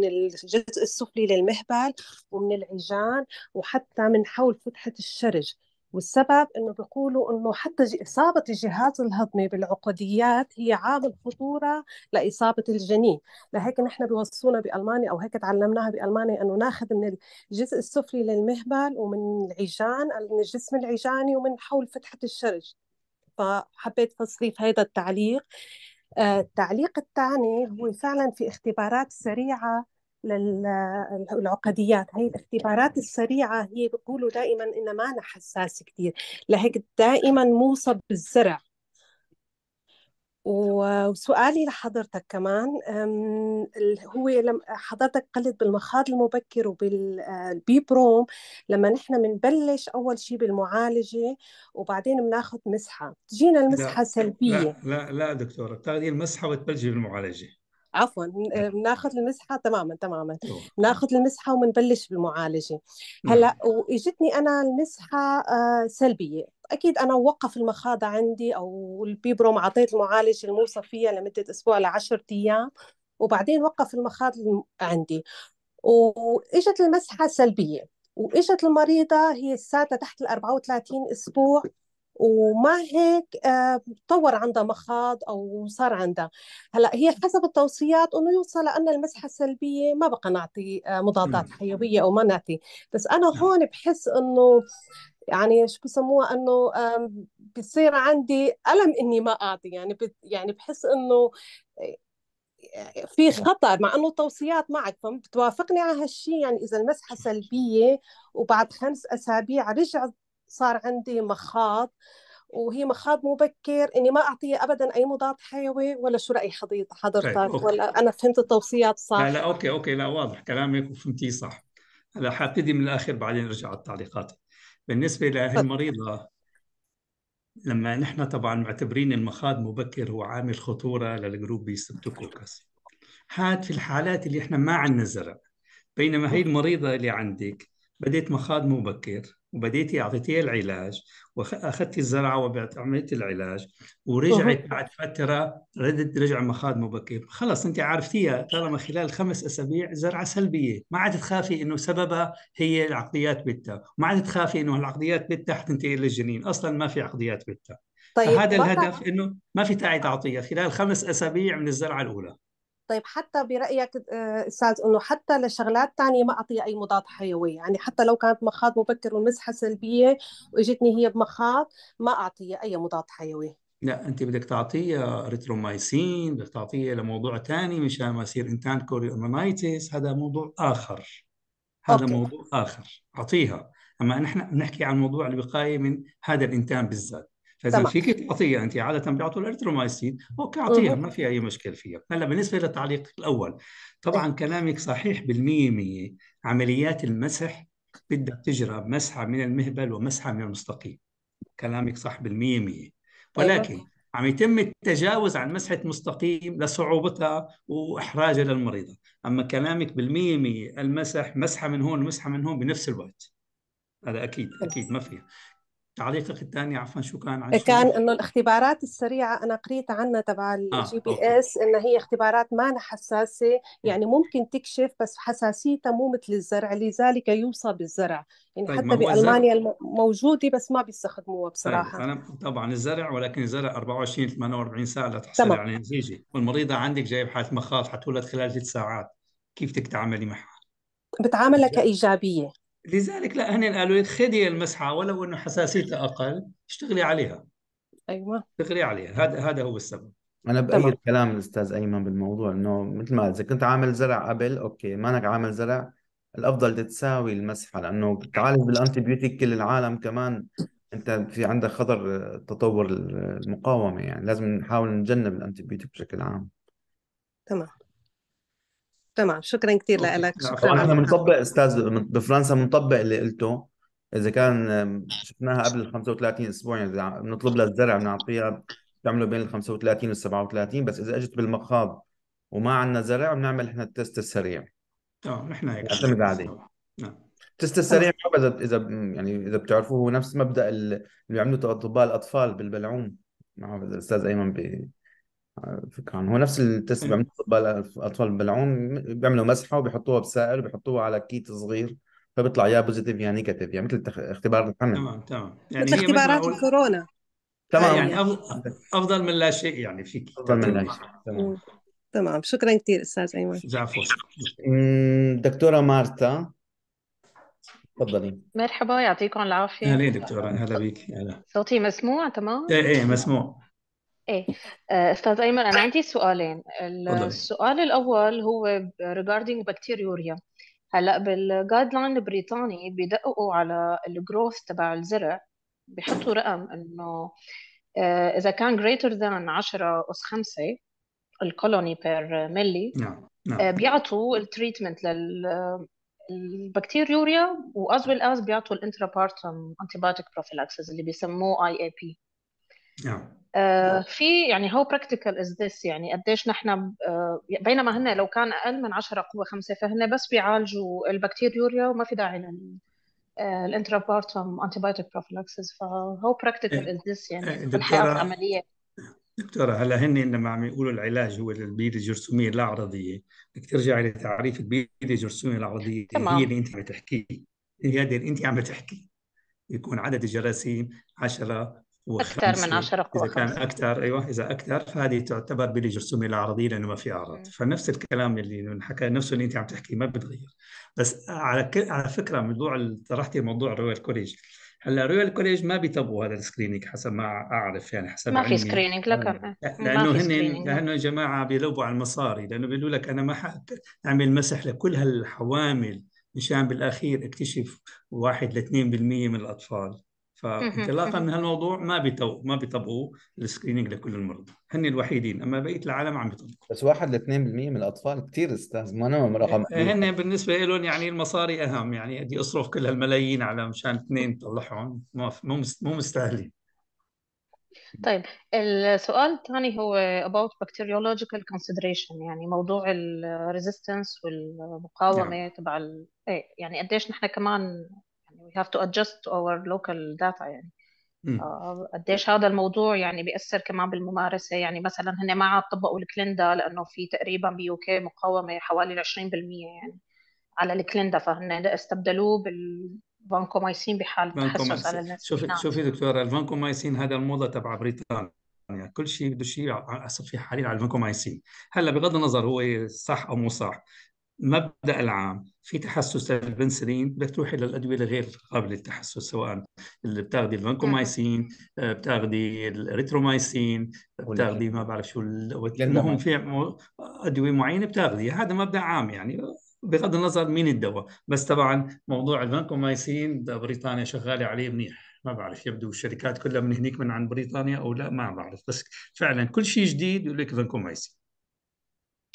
الجزء السفلي للمهبل ومن العجان وحتى من حول فتحة الشرج والسبب انه بيقولوا انه حتى اصابه الجهاز الهضمي بالعقديات هي عامل خطوره لاصابه الجنين، لهيك نحن بيوصونا بالمانيا او هيك تعلمناها بالمانيا انه ناخذ من الجزء السفلي للمهبل ومن العيجان من الجسم العيجاني ومن حول فتحه الشرج. فحبيت تصريف هذا التعليق. آه، التعليق الثاني هو فعلا في اختبارات سريعه للعقديات هاي الاختبارات السريعة هي بيقولوا دائما إن ما أنا حساس كتير لهيك دائما موصب بالزرع وسؤالي لحضرتك كمان هو لما حضرتك قلت بالمخاض المبكر وبالبيبروم آه، لما نحن بنبلش اول شيء بالمعالجه وبعدين بناخذ مسحه تجينا المسحه لا سلبيه لا لا, لا دكتوره بتاخذي المسحه وتبلشي بالمعالجه عفوا بناخذ إيه. المسحه تماما تماما بناخذ المسحه وبنبلش بالمعالجه نعم. هلا واجتني انا المسحه آه، سلبيه اكيد انا وقف المخاض عندي او البيبروم اعطيت المعالج الموصف فيها لمده اسبوع ل 10 ايام وبعدين وقف المخاض عندي واجت المسحه سلبيه واجت المريضه هي الساتة تحت ال 34 اسبوع ومع هيك تطور آه، عندها مخاض او صار عندها هلا هي حسب التوصيات انه يوصل لان المسحه السلبيه ما بقى نعطي آه، مضادات حيويه او ما نعطي بس انا نعم. هون بحس انه يعني شو بسموها انه بصير عندي الم اني ما اعطي يعني يعني بحس انه آه، في نعم. خطر مع انه التوصيات معك فبتوافقني على هالشيء يعني اذا المسحه سلبيه وبعد خمس اسابيع رجعت صار عندي مخاض وهي مخاض مبكر اني ما اعطيها ابدا اي مضاد حيوي ولا شو راي حضرتك طيب، أوكي. ولا انا فهمت التوصيات صح لا, لا اوكي اوكي لا واضح كلامك وفهمتيه صح هلا حابتدي من الاخر بعدين ارجع على التعليقات بالنسبه لهالمريضه طيب. لما نحن طبعا معتبرين المخاض مبكر هو عامل خطوره للجروب بي ستريبتوكوكس هاد في الحالات اللي احنا ما عندنا زرع بينما هي المريضه اللي عندك بديت مخاض مبكر وبديتي اعطيتيها العلاج واخذتي الزرعه وبعت عملت العلاج ورجعت بعد فتره ردت رجع مخاض مبكر خلص انت عرفتيها طالما خلال خمس اسابيع زرعه سلبيه ما عاد تخافي انه سببها هي العقديات بتا وما عاد تخافي انه العقديات بتا حتنتقل للجنين اصلا ما في عقديات بتا طيب هذا الهدف انه ما في داعي تعطيها خلال خمس اسابيع من الزرعه الاولى طيب حتى برايك آه، استاذ انه حتى لشغلات تانية ما اعطيها اي مضاد حيوي يعني حتى لو كانت مخاط مبكر والمسحه سلبيه واجتني هي بمخاط ما اعطيها اي مضاد حيوي لا انت بدك تعطيها ريترومايسين بدك تعطيها لموضوع ثاني مشان ما يصير انتان كوريومانيتس هذا موضوع اخر هذا أوكي. موضوع اخر اعطيها اما نحن بنحكي عن موضوع الوقايه من هذا الانتان بالذات فاذا فيك تعطيها انت عاده بيعطوا الارثرومايسين اوكي اعطيها ما في اي مشكله فيها هلا بالنسبه للتعليق الاول طبعا طيب. كلامك صحيح بالمية مية عمليات المسح بدها تجرى مسحه من المهبل ومسحه من المستقيم كلامك صح بالمية مية طيب. ولكن عم يتم التجاوز عن مسحة مستقيم لصعوبتها وإحراجها للمريضة أما كلامك بالمية مية المسح مسحة من هون ومسحه من هون بنفس الوقت هذا أكيد أكيد ما فيها تعليقك الثاني عفوا شو كان عن شو؟ كان انه الاختبارات السريعه انا قريت عنها تبع الجي آه، بي اس انها هي اختبارات ما حساسه يعني ممكن تكشف بس حساسيتها مو مثل الزرع لذلك يوصى بالزرع يعني طيب حتى بالمانيا موجوده بس ما بيستخدموها طيب، بصراحه طيب انا طبعا الزرع ولكن الزرع 24 48 ساعه لتحصل على نتيجه والمريضه عندك جايب حاله مخاط حتولد خلال ثلاث ساعات كيف بدك تعملي معها؟ بتعاملها كايجابيه لذلك لا هن قالوا لك خذي المسحه ولو انه حساسيتها اقل اشتغلي عليها ايوه اشتغلي عليها هذا هذا هو السبب انا بايد كلام الاستاذ ايمن بالموضوع انه مثل ما اذا كنت عامل زرع قبل اوكي ما انك عامل زرع الافضل تتساوي المسحه لانه تعالج بالانتي بيوتيك كل العالم كمان انت في عندك خطر تطور المقاومه يعني لازم نحاول نتجنب الانتي بيوتيك بشكل عام تمام تمام شكرا كثير لك شكرا احنا بنطبق استاذ بفرنسا بنطبق اللي قلته اذا كان شفناها قبل ال 35 اسبوع يعني بنطلب لها الزرع بنعطيها بتعمله بين ال 35 وال 37 بس اذا اجت بالمخاض وما عندنا زرع بنعمل احنا التست السريع اه نحن هيك نعتمد عليه نعم التست السريع اذا اذا يعني اذا بتعرفوه هو نفس مبدا اللي بيعملوا اطباء الاطفال بالبلعوم ما اذا الاستاذ ايمن بي فكرة هو نفس التست بيعملوه الاطفال البلعوم بيعملوا مسحه وبيحطوها بسائل وبيحطوها على كيت صغير فبيطلع يا بوزيتيف يا نيجاتيف يعني مثل اختبار الحمل تمام تمام يعني مثل مثل اختبارات الكورونا تمام يعني افضل من لا شيء يعني فيك افضل من لا شيء تمام تمام شكرا كثير استاذ ايمن جعفر أمم، دكتورة مارتا تفضلي مرحبا يعطيكم العافية اهلين دكتورة اهلا بك هلا صوتي مسموع تمام؟ ايه ايه مسموع ايه آه، استاذ ايمن انا عندي سؤالين السؤال الاول هو regarding بكتيريوريا هلا بالجايد لاين البريطاني بدققوا على الجروث تبع الزرع بحطوا رقم انه آه، اذا كان greater than 10 اس 5 الكولوني بير ملي نعم, نعم. آه، بيعطوا التريتمنت لل البكتيريوريا واز ويل از بيعطوا الانترابارتم انتي بروفيلاكسز اللي بيسموه اي اي بي نعم آه، في يعني هو براكتيكال از ذس يعني قديش نحن آه، بينما هن لو كان اقل من 10 قوه خمسه فهن بس بيعالجوا البكتيريوريا وما في داعي لل بارتم انتي بايوتيك بروفلاكسيس فهو براكتيكال از ذس يعني إيه، الحياه العمليه دكتورة هلا هن لما عم يقولوا العلاج هو البيئة الجرثومية لا عرضية بدك ترجعي لتعريف البيئة الجرثومية العرضية تمام. هي اللي انت عم تحكي هي اللي انت عم تحكي يكون عدد الجراثيم 10 اكثر من 10 قوى اذا كان اكثر ايوه اذا اكثر فهذه تعتبر لا عرضية لانه ما في اعراض فنفس الكلام اللي انحكى نفسه اللي انت عم تحكي ما بتغير بس على ك... على فكره موضوع طرحتي موضوع رويال كوليج هلا رويال كوليج ما بيطبقوا هذا السكرينينج حسب ما اعرف يعني حسب ما في سكرينينج لكم آه، لانه هن لانه جماعه بيلوبوا على المصاري لانه بيقولوا لك انا ما حاعمل مسح لكل هالحوامل مشان بالاخير اكتشف 1 ل 2% من الاطفال فانطلاقا من هالموضوع ما بيتو ما بيطبقوا السكريننج لكل المرضى هن الوحيدين اما بقيه العالم عم بيطبقوا بس 1 ل 2% من الاطفال كثير استاذ ما انا رقم إيه، هن بالنسبه لهم يعني المصاري اهم يعني بدي اصرف كل هالملايين على مشان اثنين طلعهم مو مو مستاهلين طيب السؤال الثاني هو about bacteriological consideration يعني موضوع الريزيستنس والمقاومه نعم. تبع إيه، يعني قديش نحن كمان يعني we have to adjust our local data يعني آه، قديش هذا الموضوع يعني بيأثر كمان بالممارسة يعني مثلا هن ما عاد طبقوا الكليندا لأنه في تقريبا بيوكي مقاومة حوالي 20% يعني على الكليندا فهن استبدلوه بال فانكومايسين بحال تحسس على الناس شوفي نعم. شوفي دكتور الفانكومايسين هذا الموضه تبع بريطانيا يعني كل شيء بده شيء صار في حاليا على الفانكومايسين هلا بغض النظر هو صح او مو صح مبدا العام في تحسس للبنسلين بدك تروحي للادويه الغير قابله للتحسس سواء اللي بتاخذي الفانكومايسين نعم. آه، بتاخذي الريترومايسين بتاخذي ما بعرف شو المهم في ادويه معينه بتاخذيها هذا مبدا عام يعني بغض النظر مين الدواء بس طبعا موضوع الفانكومايسين بريطانيا شغاله عليه منيح ما بعرف يبدو الشركات كلها من هنيك من عن بريطانيا او لا ما بعرف بس فعلا كل شيء جديد يقول لك فانكومايسين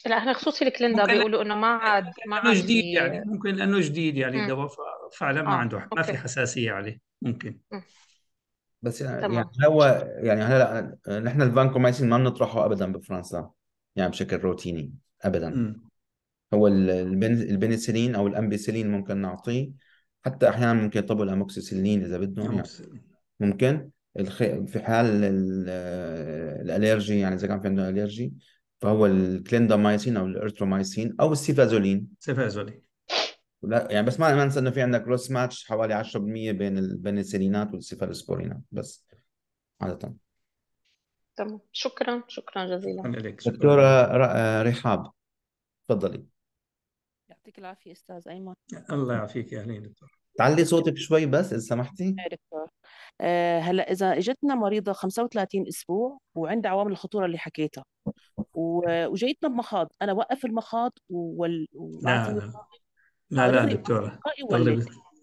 لا احنا خصوصي الكليندا بيقولوا انه ما عاد ما عاد جديد يعني ممكن لانه جديد يعني الدواء فعلا ما آه. عنده ما في حساسيه عليه ممكن بس يعني, يعني هو يعني هلا نحن الفانكومايسين ما بنطرحه ابدا بفرنسا يعني بشكل روتيني ابدا م. هو البنسلين او الامبيسلين ممكن نعطيه حتى احيانا ممكن يطبوا الاموكسيسلين اذا بدهم يعني ممكن في حال الالرجي يعني اذا كان في عنده الرجي فهو الكليندامايسين او الارثرومايسين او السيفازولين سيفازولين لا يعني بس ما ننسى انه في عندك كروس ماتش حوالي 10% بين ال... بين السيلينات والسيفالوسبورينات بس عاده تمام شكرا شكرا جزيلا دكتوره رحاب تفضلي يعطيك العافيه استاذ ايمن الله يعافيك يا اهلين دكتور تعلي صوتك شوي بس اذا سمحتي دكتور آه، هلا اذا اجتنا مريضه 35 اسبوع وعندها عوامل الخطوره اللي حكيتها وجيتنا بمخاض انا وقف المخاض وال... لا لا لا, لا دكتوره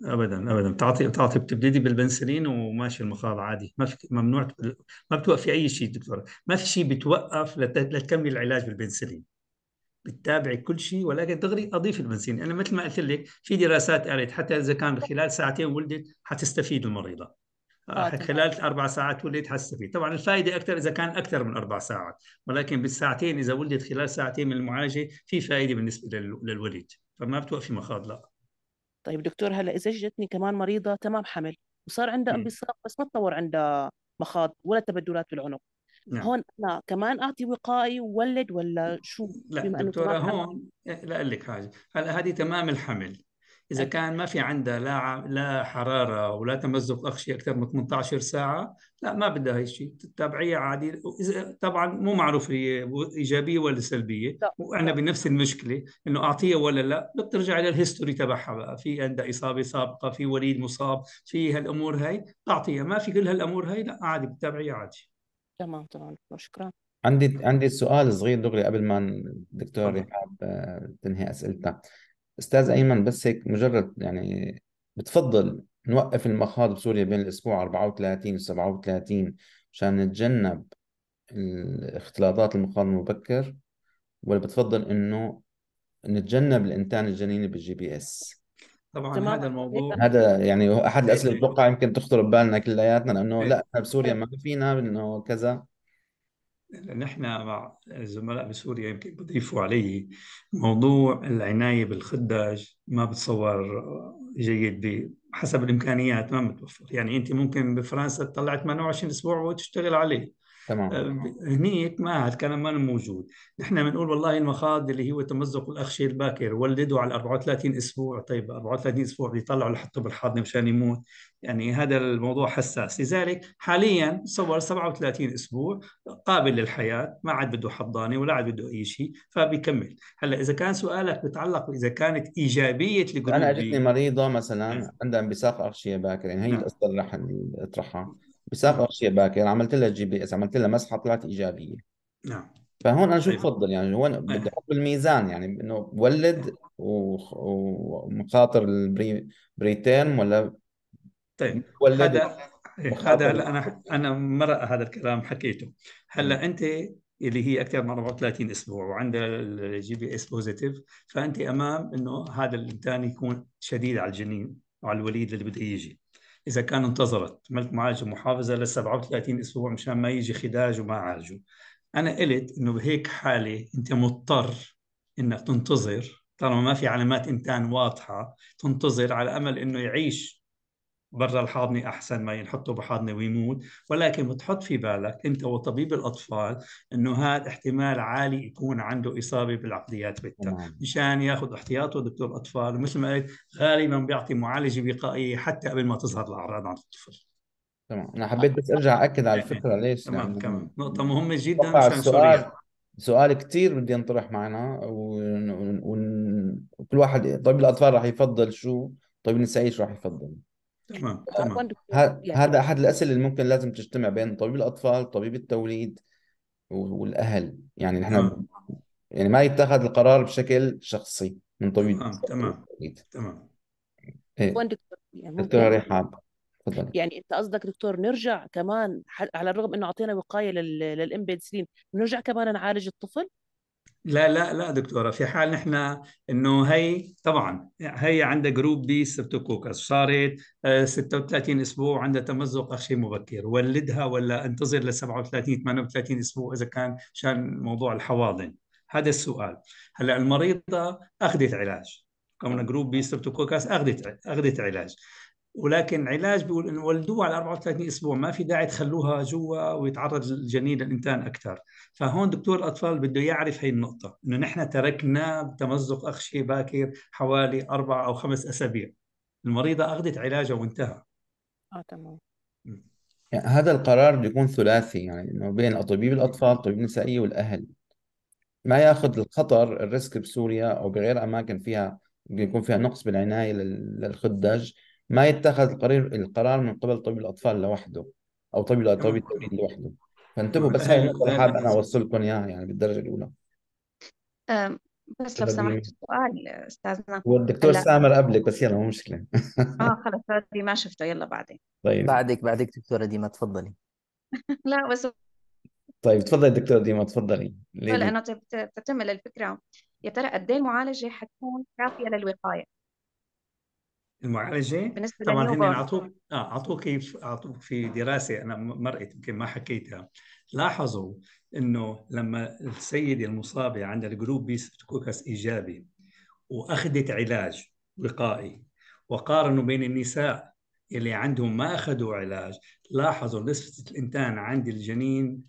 ابدا ابدا بتعطي بتعطي بتبتدي بالبنسلين وماشي المخاض عادي ما في ممنوع ما بتوقفي اي شيء دكتوره ما في شيء بتوقف لتكمل العلاج بالبنسلين بتتابعي كل شيء ولكن دغري اضيف البنسلين انا مثل ما قلت لك في دراسات قالت حتى اذا كان خلال ساعتين ولدت حتستفيد المريضه آه، آه، خلال اربع ساعات ولدت فيه، طبعا الفائده اكثر اذا كان اكثر من اربع ساعات ولكن بالساعتين اذا ولدت خلال ساعتين من المعالجه في فائده بالنسبه للولد فما بتوقفي مخاض لا طيب دكتور هلا اذا جتني كمان مريضه تمام حمل وصار عندها انبساط بس ما تطور عندها مخاض ولا تبدلات بالعنق نعم. هون انا كمان اعطي وقائي وولد ولا شو لا دكتوره هون إيه، لا لك حاجه هلا هذه تمام الحمل اذا نعم. كان ما في عنده لا لا حراره ولا تمزق اغشيه اكثر من 18 ساعه لا ما بدها هي الشيء التبعيه عادي طبعا مو معروف هي ايجابيه ولا سلبيه وإحنا بنفس المشكله انه اعطيها ولا لا بترجع الى الهيستوري تبعها بقى في عندها اصابه سابقه في وليد مصاب في هالامور هاي تعطيها ما في كل هالامور هاي لا عادي بتتابعيها عادي تمام تمام شكرا عندي عندي سؤال صغير دغري قبل ما الدكتور يحب آه، تنهي اسئلتك استاذ ايمن بس هيك مجرد يعني بتفضل نوقف المخاض بسوريا بين الاسبوع 34 و 37 مشان نتجنب الاختلاطات المخاض المبكر ولا بتفضل انه نتجنب الانتان الجنيني بالجي بي اس طبعا هذا الموضوع إيه. هذا يعني احد الاسئله بتوقع يمكن تخطر ببالنا كلياتنا لانه إيه. لا بسوريا ما فينا انه كذا نحن مع الزملاء بسوريا يمكن بضيفوا عليه موضوع العناية بالخدج ما بتصور جيد حسب الإمكانيات ما متوفر يعني أنت ممكن بفرنسا تطلع 28 أسبوع وتشتغل عليه تمام آه، هنيك ما هالكلام ما موجود نحن بنقول والله المخاض اللي هو تمزق الاغشيه الباكر ولده على 34 اسبوع طيب 34 اسبوع بيطلعوا لحطه بالحاضنه مشان يموت يعني هذا الموضوع حساس لذلك حاليا صور 37 اسبوع قابل للحياه ما عاد بده حضانه ولا عاد بده اي شيء فبيكمل هلا اذا كان سؤالك بتعلق اذا كانت ايجابيه لجلوبين انا اجتني مريضه مثلا إيه. عندها انبثاق اغشيه باكر يعني هي نعم. القصه اللي رح اطرحها بسافر نعم. شيء باكر يعني عملت لها جي بي اس عملت لها مسحه طلعت ايجابيه نعم فهون انا شو طيب. بفضل يعني هون نعم. بدي احط بالميزان يعني انه بولد ومخاطر البري بريتيرم ولا طيب هذا إيه، هذا هلا انا انا مرق هذا الكلام حكيته هلا انت اللي هي اكثر من 34 اسبوع وعندها الجي بي اس بوزيتيف فانت امام انه هذا الانسان يكون شديد على الجنين وعلى الوليد اللي بده يجي اذا كان انتظرت عملت معالجه محافظه ل 37 اسبوع مشان ما يجي خداج وما اعالجه انا قلت انه بهيك حاله انت مضطر انك تنتظر طالما ما في علامات انتان واضحه تنتظر على امل انه يعيش برا الحاضنه احسن ما ينحطه بحاضنه ويموت ولكن بتحط في بالك انت وطبيب الاطفال انه هذا احتمال عالي يكون عنده اصابه بالعقليات بتا مشان ياخذ احتياطه دكتور اطفال ومثل ما قلت غالبا بيعطي معالجه وقائيه حتى قبل ما تظهر الاعراض عند الطفل تمام انا حبيت بس ارجع اكد على الفكره ليش تمام تمام نقطه مهمه جدا مشان سوريا سؤال كثير بدي ينطرح معنا وكل واحد طبيب الاطفال راح يفضل شو طبيب النسائي شو راح يفضل تمام آه، يعني هذا احد الاسئله اللي ممكن لازم تجتمع بين طبيب الاطفال طبيب التوليد والاهل يعني نحن تمام. يعني ما يتخذ القرار بشكل شخصي من طبيب تمام تمام إيه. وين دكتور يعني دكتور رحاب تفضل يعني انت قصدك دكتور نرجع كمان على الرغم انه اعطينا وقايه للامبيد سليم نرجع كمان نعالج الطفل لا لا لا دكتوره في حال نحن انه هي طبعا هي عندها جروب بي سبتوكوكس صارت 36 آه، اسبوع عندها تمزق اخشي مبكر ولدها ولا انتظر ل 37 38 اسبوع اذا كان شان موضوع الحواضن هذا السؤال هلا المريضه اخذت علاج كونها جروب بي سبتوكوكس اخذت اخذت علاج ولكن علاج بيقول انه ولدوها على 34 اسبوع ما في داعي تخلوها جوا ويتعرض الجنين للانتان اكثر فهون دكتور الاطفال بده يعرف هي النقطه انه نحن تركنا تمزق اخشي باكر حوالي اربع او خمس اسابيع المريضه اخذت علاجها وانتهى اه تمام يعني هذا القرار بده يكون ثلاثي يعني انه بين طبيب الاطفال طبيب النسائيه والاهل ما ياخذ الخطر الريسك بسوريا او بغير اماكن فيها يكون فيها نقص بالعنايه للخدج ما يتخذ القرار القرار من قبل طبيب الاطفال لوحده او طبيب طبيب التوليد لوحده فانتبهوا بس هاي أيوة. النقطة اللي حابب أنا أوصل لكم إياها يعني بالدرجة الأولى أم، بس لو سمحت سؤال أستاذنا والدكتور هلا سامر قبلك بس يلا مو مشكلة آه خلص هذه ما شفته يلا بعدين طيب بعدك بعدك دكتورة ديما تفضلي لا بس طيب تفضلي دكتوره ديما تفضلي ليه؟ لأنه تتم الفكرة يا ترى قد إيه المعالجة حتكون كافية للوقاية المعالجه بالنسبه طبعا هن اعطوك اه اعطوك اعطوك في دراسه انا مرقت يمكن ما حكيتها لاحظوا انه لما السيده المصابه عند الجروب بي ستوكوكس ايجابي واخذت علاج وقائي وقارنوا بين النساء اللي عندهم ما اخذوا علاج لاحظوا نسبه الانتان عند الجنين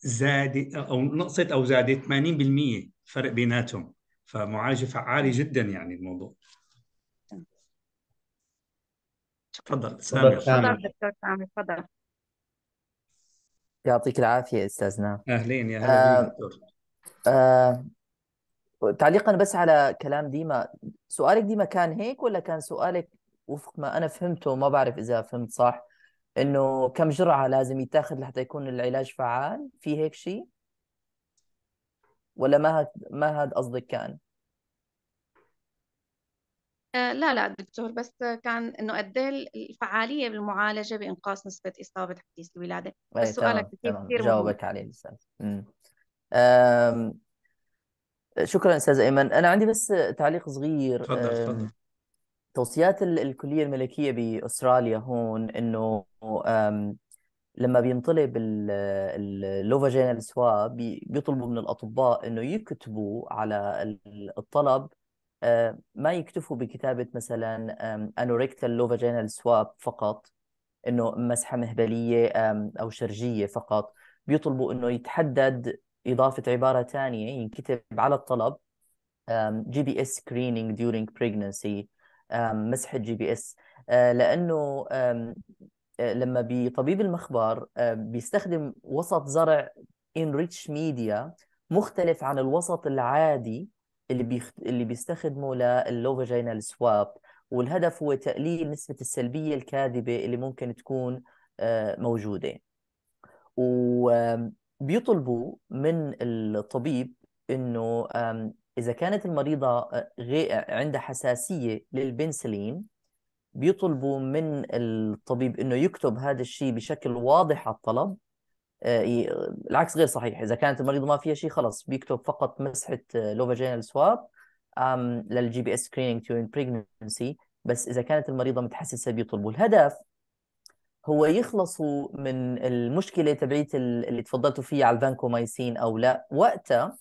زادت او نقصت او زادت 80% فرق بيناتهم فمعالجه فعاله جدا يعني الموضوع تفضل سامي تفضل دكتور سامي تفضل يعطيك العافية أستاذنا أهلين يا هلا آه دكتور آه تعليقا بس على كلام ديما سؤالك ديما كان هيك ولا كان سؤالك وفق ما أنا فهمته ما بعرف إذا فهمت صح إنه كم جرعة لازم يتاخذ لحتى يكون العلاج فعال في هيك شيء ولا ما هاد ما هاد قصدك كان آه، لا لا دكتور بس كان انه قد إيه الفعاليه بالمعالجه بانقاص نسبه اصابه حديث الولاده إيه، بس سؤالك كثير كثير جاوبك عليه الاستاذ شكرا استاذ ايمن انا عندي بس تعليق صغير تفضل تفضل توصيات الكليه الملكيه باستراليا هون انه لما بينطلب اللوفاجينال سواب بيطلبوا من الاطباء انه يكتبوا على الطلب آه، ما يكتفوا بكتابه مثلا انوريكتال لوفاجينال سواب فقط انه مسحه مهبليه او شرجيه فقط بيطلبوا انه يتحدد اضافه عباره ثانيه ينكتب على الطلب جي بي اس سكرينينج ديورينج بريجنسي مسحه جي بي اس لانه آه، لما بطبيب المخبر آه، بيستخدم وسط زرع انريتش ميديا مختلف عن الوسط العادي اللي بيخ... اللي بيستخدموا للوفاجينال سواب والهدف هو تقليل نسبة السلبية الكاذبة اللي ممكن تكون آه، موجودة وبيطلبوا من الطبيب انه اذا كانت المريضة آه، عندها حساسية للبنسلين بيطلبوا من الطبيب انه يكتب هذا الشيء بشكل واضح على الطلب آه، العكس غير صحيح اذا كانت المريضه ما فيها شيء خلص بيكتب فقط مسحه لوفاجينال آه، سواب للجي بي اس سكريننج تو بريجننسي بس اذا كانت المريضه متحسسه بيطلبوا الهدف هو يخلصوا من المشكله تبعيت اللي تفضلتوا فيها على الفانكومايسين او لا وقتها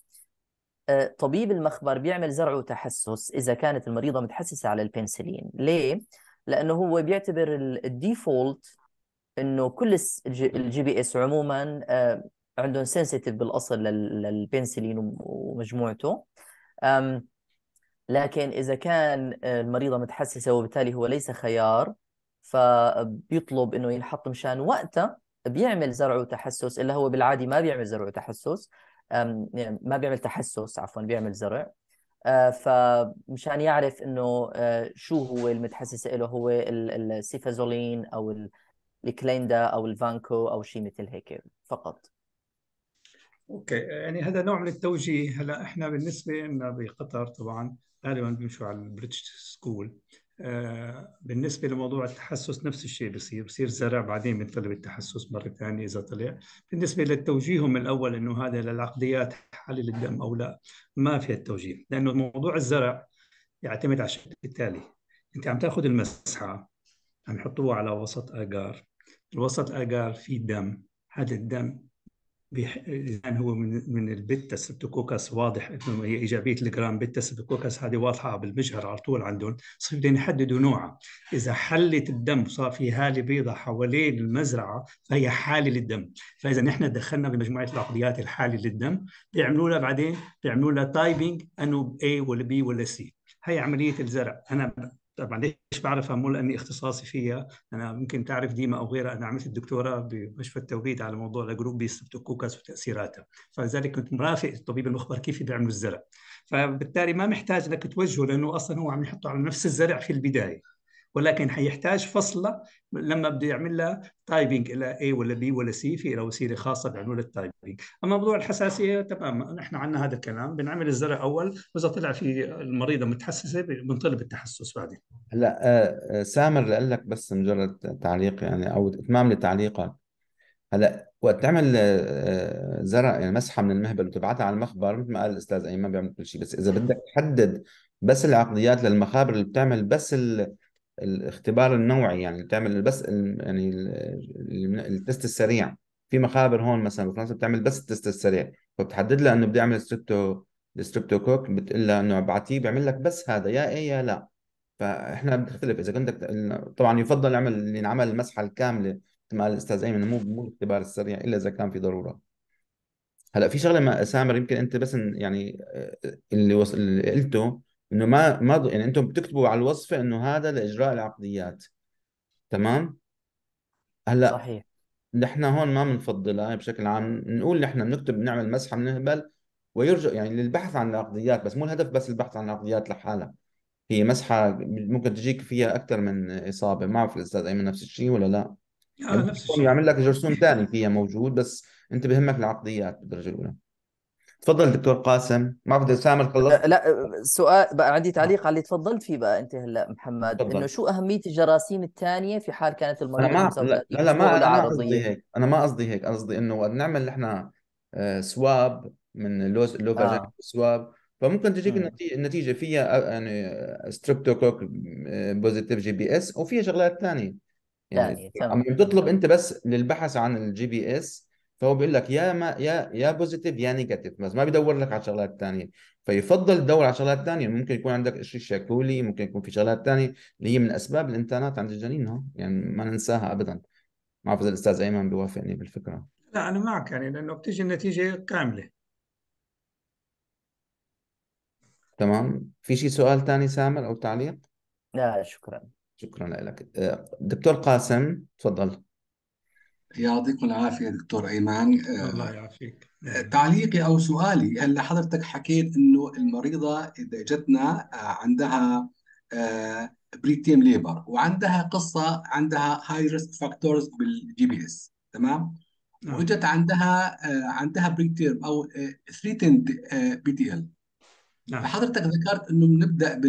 آه، طبيب المخبر بيعمل زرع وتحسس اذا كانت المريضه متحسسه على البنسلين ليه لانه هو بيعتبر الديفولت انه كل الجي بي اس عموما آه، عندهم سنسيتيف بالاصل للبنسلين ومجموعته لكن اذا كان آه، المريضه متحسسه وبالتالي هو ليس خيار فبيطلب انه ينحط مشان وقتها بيعمل زرع وتحسس اللي هو بالعادي ما بيعمل زرع وتحسس يعني ما بيعمل تحسس عفوا بيعمل زرع آه، فمشان يعرف انه شو هو المتحسس له هو السيفازولين او الكليندا او الفانكو او شيء مثل هيك فقط اوكي يعني هذا نوع من التوجيه هلا احنا بالنسبه لنا بقطر طبعا غالبا بيمشوا على البريتش سكول آه، بالنسبة لموضوع التحسس نفس الشيء بصير بصير زرع بعدين بنطلب التحسس مرة ثانية إذا طلع بالنسبة للتوجيههم الأول أنه هذا للعقليات حلل الدم أو لا ما في التوجيه لأنه موضوع الزرع يعتمد على الشكل التالي أنت عم تأخذ المسحة هنحطوه على وسط اجار الوسط اجار فيه دم هذا الدم بيح... الان هو من من البيتا سبتوكوكس واضح انه هي ايجابيه الجرام بيتا سبتوكوكس هذه واضحه بالمجهر على طول عندهم صار بدهم يحددوا نوعها اذا حلت الدم وصار في هاله بيضاء حوالين المزرعه فهي حاله للدم فاذا نحن دخلنا بمجموعه العقليات الحاله للدم بيعملوا لها بعدين بيعملوا لها تايبنج انه اي ولا بي ولا سي هي عمليه الزرع انا طيب ليش بعرف أمول لأني اختصاصي فيها أنا ممكن تعرف ديما أو غيرها أنا عملت الدكتوراه بمشفى التوريد على موضوع الجروب ستريبتوكوكس وتأثيراتها فلذلك كنت مرافق الطبيب المخبر كيف بيعملوا الزرع فبالتالي ما محتاج انك توجهه لأنه أصلا هو عم يحطه على نفس الزرع في البداية ولكن حيحتاج فصله لما بده يعمل لها تايبنج الى اي ولا بي ولا سي في الى وسيله خاصه بعمل التايبنج، اما موضوع الحساسيه تمام نحن عندنا هذا الكلام بنعمل الزرع اول واذا طلع في المريضه متحسسه بنطلب التحسس بعدين. هلا آه، آه، سامر قال لك بس مجرد تعليق يعني او اتمام لتعليقك هلا وقت تعمل آه، زرع يعني مسحه من المهبل وتبعتها على المخبر مثل ما قال الاستاذ ايمن بيعمل كل شيء بس اذا بدك تحدد بس العقديات للمخابر اللي بتعمل بس ال الاختبار النوعي يعني تعمل بس يعني التست السريع في مخابر هون مثلا بفرنسا بتعمل بس التست السريع فبتحدد لها انه بدي اعمل ستريبتو كوك بتقول لها انه ابعتيه بيعمل لك بس هذا يا ايه يا لا فاحنا بتختلف اذا كنت طبعا يفضل يعمل اللي انعمل المسحه الكامله مثل ما قال الاستاذ ايمن مو مو الاختبار السريع الا اذا كان في ضروره هلا في شغله ما سامر يمكن انت بس يعني آه، اللي, وصل اللي قلته انه ما ما يعني انتم بتكتبوا على الوصفه انه هذا لاجراء العقديات تمام هلا صحيح نحن هون ما بنفضلها بشكل عام نقول نحن بنكتب بنعمل مسحه بنهبل ويرجع يعني للبحث عن العقديات بس مو الهدف بس البحث عن العقديات لحالها هي مسحه ممكن تجيك فيها اكثر من اصابه ما بعرف الاستاذ ايمن نفس الشيء ولا لا آه يعني نفس الشيء يعمل لك جرثوم ثاني فيها موجود بس انت بهمك العقديات بالدرجه الاولى تفضل دكتور قاسم ما بدي سامر خلصت لا سؤال بقى عندي تعليق على اللي تفضلت فيه بقى انت هلا محمد تفضل. انه شو اهميه الجراثيم الثانيه في حال كانت المريض انا ما لا, لا, ما انا قصدي هيك انا ما قصدي هيك قصدي انه وقت نعمل نحن آه، سواب من لوز آه. سواب فممكن تجيك النتيجه فيها آه، يعني ستريبتوكوك بوزيتيف جي بي اس وفيها شغلات ثانيه يعني عم تطلب انت بس للبحث عن الجي بي اس فهو بيقول لك يا ما يا يا بوزيتيف يا نيجاتيف بس ما بيدور لك على شغلات ثانيه فيفضل تدور على شغلات ثانيه ممكن يكون عندك شيء شاكولي ممكن يكون في شغلات ثانيه اللي هي من اسباب الانتانات عند الجنين ها يعني ما ننساها ابدا ما اعرف اذا الاستاذ ايمن بيوافقني بالفكره لا انا معك يعني لانه بتيجي النتيجه كامله تمام في شيء سؤال ثاني سامر او تعليق لا شكرا شكرا لك أه، دكتور قاسم تفضل يعطيكم العافية دكتور أيمن الله آه، يعافيك آه، تعليقي أو سؤالي هلا حضرتك حكيت إنه المريضة إذا جتنا آه، عندها بريتيم ليبر وعندها قصة عندها هاي ريسك فاكتورز بالجي بي اس تمام نعم. وإجت عندها عندها بريتيم أو ثريتند بي تي ال نعم. فحضرتك ذكرت إنه بنبدأ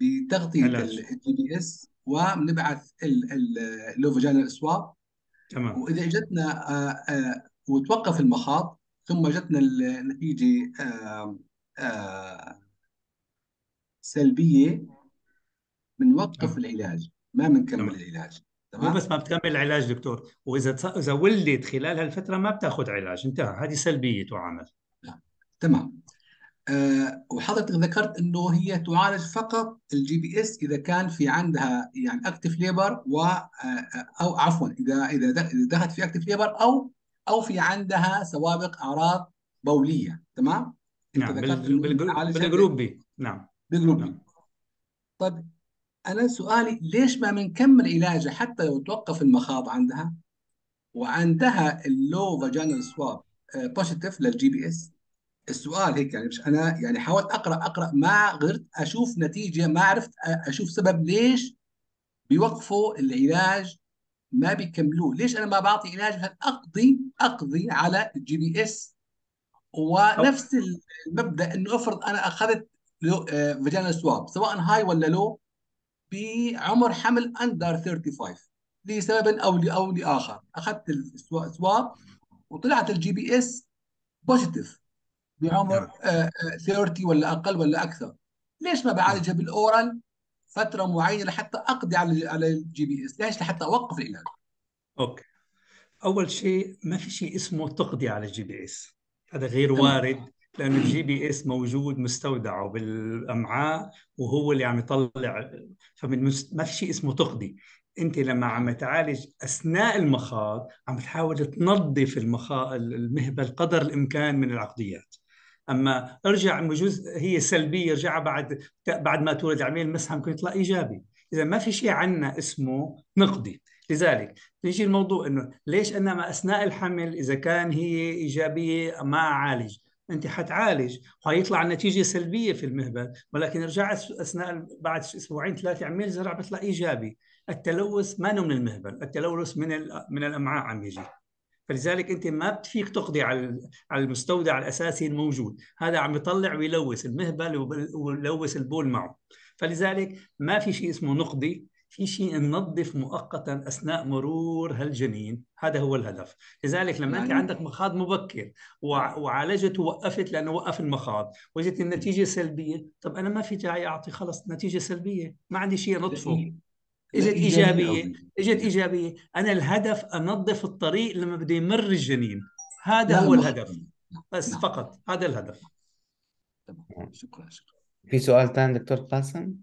بتغطية الجي بي اس وبنبعث اللوفاجينال سواب تمام واذا جتنا آه، آه، وتوقف المخاط ثم جتنا النتيجه آه، سلبيه بنوقف العلاج ما بنكمل العلاج تمام مو بس ما بتكمل العلاج دكتور واذا اذا ولدت خلال هالفتره ما بتاخذ علاج انتهى هذه سلبيه تعامل نعم. تمام آه، وحضرتك ذكرت انه هي تعالج فقط الجي بي اس اذا كان في عندها يعني اكتف ليبر و آه، آه، او عفوا اذا اذا دخلت في اكتف ليبر او او في عندها سوابق اعراض بوليه تمام؟ نعم بالجروب بي نعم بالجروب نعم. بي طيب انا سؤالي ليش ما بنكمل علاجها حتى لو توقف المخاض عندها وعندها اللو فاجينال سواب بوزيتيف للجي بي اس السؤال هيك يعني مش انا يعني حاولت اقرا اقرا ما قدرت اشوف نتيجه ما عرفت اشوف سبب ليش بيوقفوا العلاج ما بيكملوه ليش انا ما بعطي علاج هل اقضي اقضي على الجي بي اس ونفس المبدا انه افرض انا اخذت فيجينا آه، سواب سواء هاي ولا لو بعمر حمل اندر 35 لسبب او لاخر اخذت السواب وطلعت الجي بي اس بوزيتيف بعمر نعم. آه 30 آه، ولا اقل ولا اكثر ليش ما بعالجها نعم. بالاورال فتره معينه لحتى اقضي على على الجي بي اس ليش لحتى اوقف العلاج اوكي اول شيء ما في شيء اسمه تقضي على الجي بي اس هذا غير وارد لانه الجي بي اس موجود مستودعه بالامعاء وهو اللي عم يطلع فمن مست... ما في شيء اسمه تقضي انت لما عم تعالج اثناء المخاض عم تحاول تنظف المخاض المهبل قدر الامكان من العقديات اما ارجع بجوز هي سلبيه ارجعها بعد بعد ما تولد عميل المسها ممكن يطلع ايجابي اذا ما في شيء عندنا اسمه نقدي لذلك بيجي الموضوع انه ليش انما اثناء الحمل اذا كان هي ايجابيه ما اعالج انت حتعالج وحيطلع النتيجه سلبيه في المهبل ولكن رجعت اثناء بعد اسبوعين ثلاثه عميل زرع بيطلع ايجابي التلوث ما من المهبل التلوث من من الامعاء عم يجي فلذلك انت ما بتفيق تقضي على على المستودع الاساسي الموجود هذا عم يطلع ويلوث المهبل ويلوث البول معه فلذلك ما في شيء اسمه نقضي في شيء ننظف مؤقتا اثناء مرور هالجنين هذا هو الهدف لذلك لما انت يعني عندك مخاض مبكر وعالجت ووقفت لانه وقف المخاض وجدت النتيجه سلبيه طب انا ما في داعي اعطي خلص نتيجه سلبيه ما عندي شيء نطفه اجت ايجابيه اجت ايجابيه انا الهدف انظف الطريق لما بده يمر الجنين هذا هو الهدف بس نعم. فقط هذا الهدف تمام شكرا شكرا في سؤال ثاني دكتور قاسم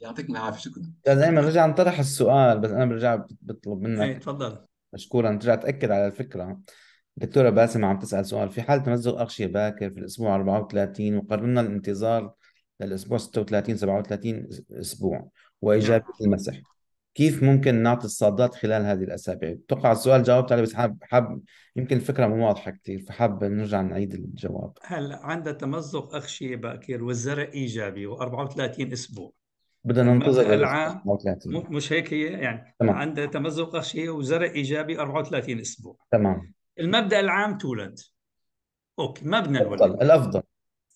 يعطيك العافيه شكرا دائما ايمن رجع انطرح السؤال بس انا برجع بطلب منك ايه تفضل مشكورا ترجع تاكد على الفكره دكتوره باسم عم تسال سؤال في حال تمزق اغشيه باكر في الاسبوع 34 وقررنا الانتظار للاسبوع 36 37 اسبوع واجابه نعم. المسح كيف ممكن نعطي الصادات خلال هذه الاسابيع؟ توقع السؤال جاوبت عليه بس حاب حاب يمكن الفكره مو واضحه كثير فحاب نرجع نعيد الجواب. هلا عند تمزق اغشيه باكر والزرع ايجابي و34 اسبوع. بدنا ننتظر العام مش هيك هي يعني تمام. عندها تمزق اغشيه وزرع ايجابي 34 اسبوع. تمام. المبدا العام تولد. اوكي ما بدنا نولد. الافضل.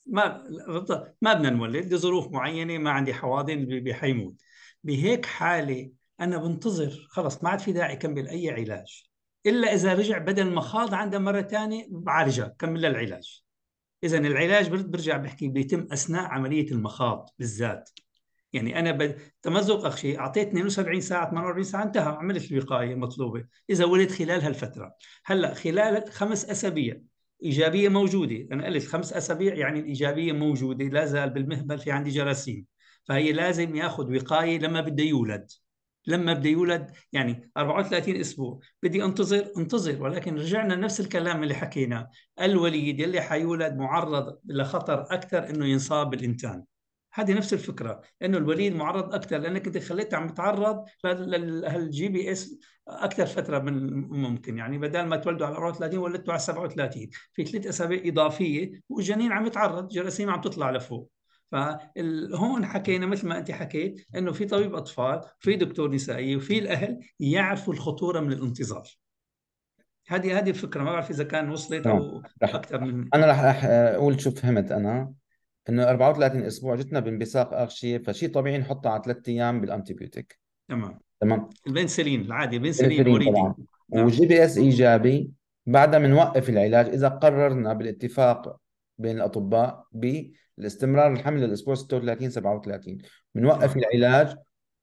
ما ما بدنا نولد لظروف معينه ما عندي حواضن بحيموت. بهيك حاله انا بنتظر خلص ما عاد في داعي اكمل اي علاج الا اذا رجع بدل ما خاض عنده مره ثانيه بعالجه كمل العلاج اذا العلاج برجع بحكي بيتم اثناء عمليه المخاض بالذات يعني انا ب... تمزق اخشي اعطيت 72 ساعه 48 ساعه انتهى عملت الوقايه المطلوبه اذا ولد خلال هالفتره هلا خلال خمس اسابيع ايجابيه موجوده انا قلت خمس اسابيع يعني الايجابيه موجوده لا زال بالمهبل في عندي جراثيم فهي لازم ياخذ وقايه لما بده يولد لما بده يولد يعني 34 اسبوع بدي انتظر انتظر ولكن رجعنا نفس الكلام اللي حكيناه الوليد يلي حيولد معرض لخطر اكثر انه ينصاب بالانتان هذه نفس الفكره انه الوليد معرض اكثر لانك انت خليته عم يتعرض للجي بي اس اكثر فتره من ممكن يعني بدل ما تولدوا على 34 ولدتوا على 37 في ثلاث اسابيع اضافيه والجنين عم يتعرض جراثيم عم تطلع لفوق فهون حكينا مثل ما انت حكيت انه في طبيب اطفال في دكتور نسائي وفي الاهل يعرفوا الخطوره من الانتظار هذه هذه الفكره ما بعرف اذا كان وصلت او نعم. رح اكثر من انا راح اقول شو فهمت انا انه 34 اسبوع جتنا بانبساق اغشيه فشيء طبيعي نحطها على ثلاث ايام بالانتيبيوتيك تمام تمام البنسلين العادي بنسلين اوريدي نعم. وجي بي اس ايجابي بعدها بنوقف العلاج اذا قررنا بالاتفاق بين الاطباء بالاستمرار الحمل للاسبوع 36 37 بنوقف نعم. العلاج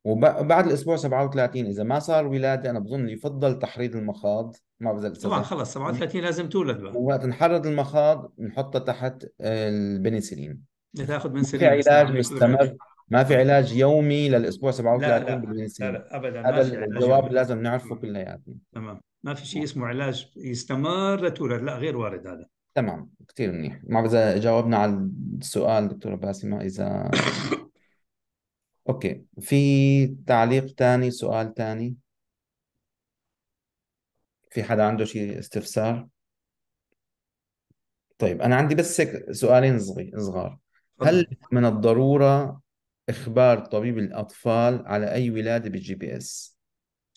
وبعد الاسبوع 37 اذا ما صار ولاده انا بظن يفضل تحريض المخاض ما بزل طبعا خلص 37 لازم تولد بقى وقت نحرض المخاض بنحطها تحت البنسلين بتاخذ بنسلين في علاج مستمر ما في علاج يومي للاسبوع 37 لا لا, بالبنسلين. لا, لا ابدا هذا الجواب لازم نعرفه كلياتنا تمام ما في شيء اسمه علاج يستمر لتولد لا غير وارد هذا تمام كثير منيح ما بعرف اذا جاوبنا على السؤال دكتوره باسمه اذا اوكي في تعليق ثاني سؤال ثاني في حدا عنده شيء استفسار طيب انا عندي بس هيك سؤالين صغير صغار هل من الضروره اخبار طبيب الاطفال على اي ولاده بالجي بي اس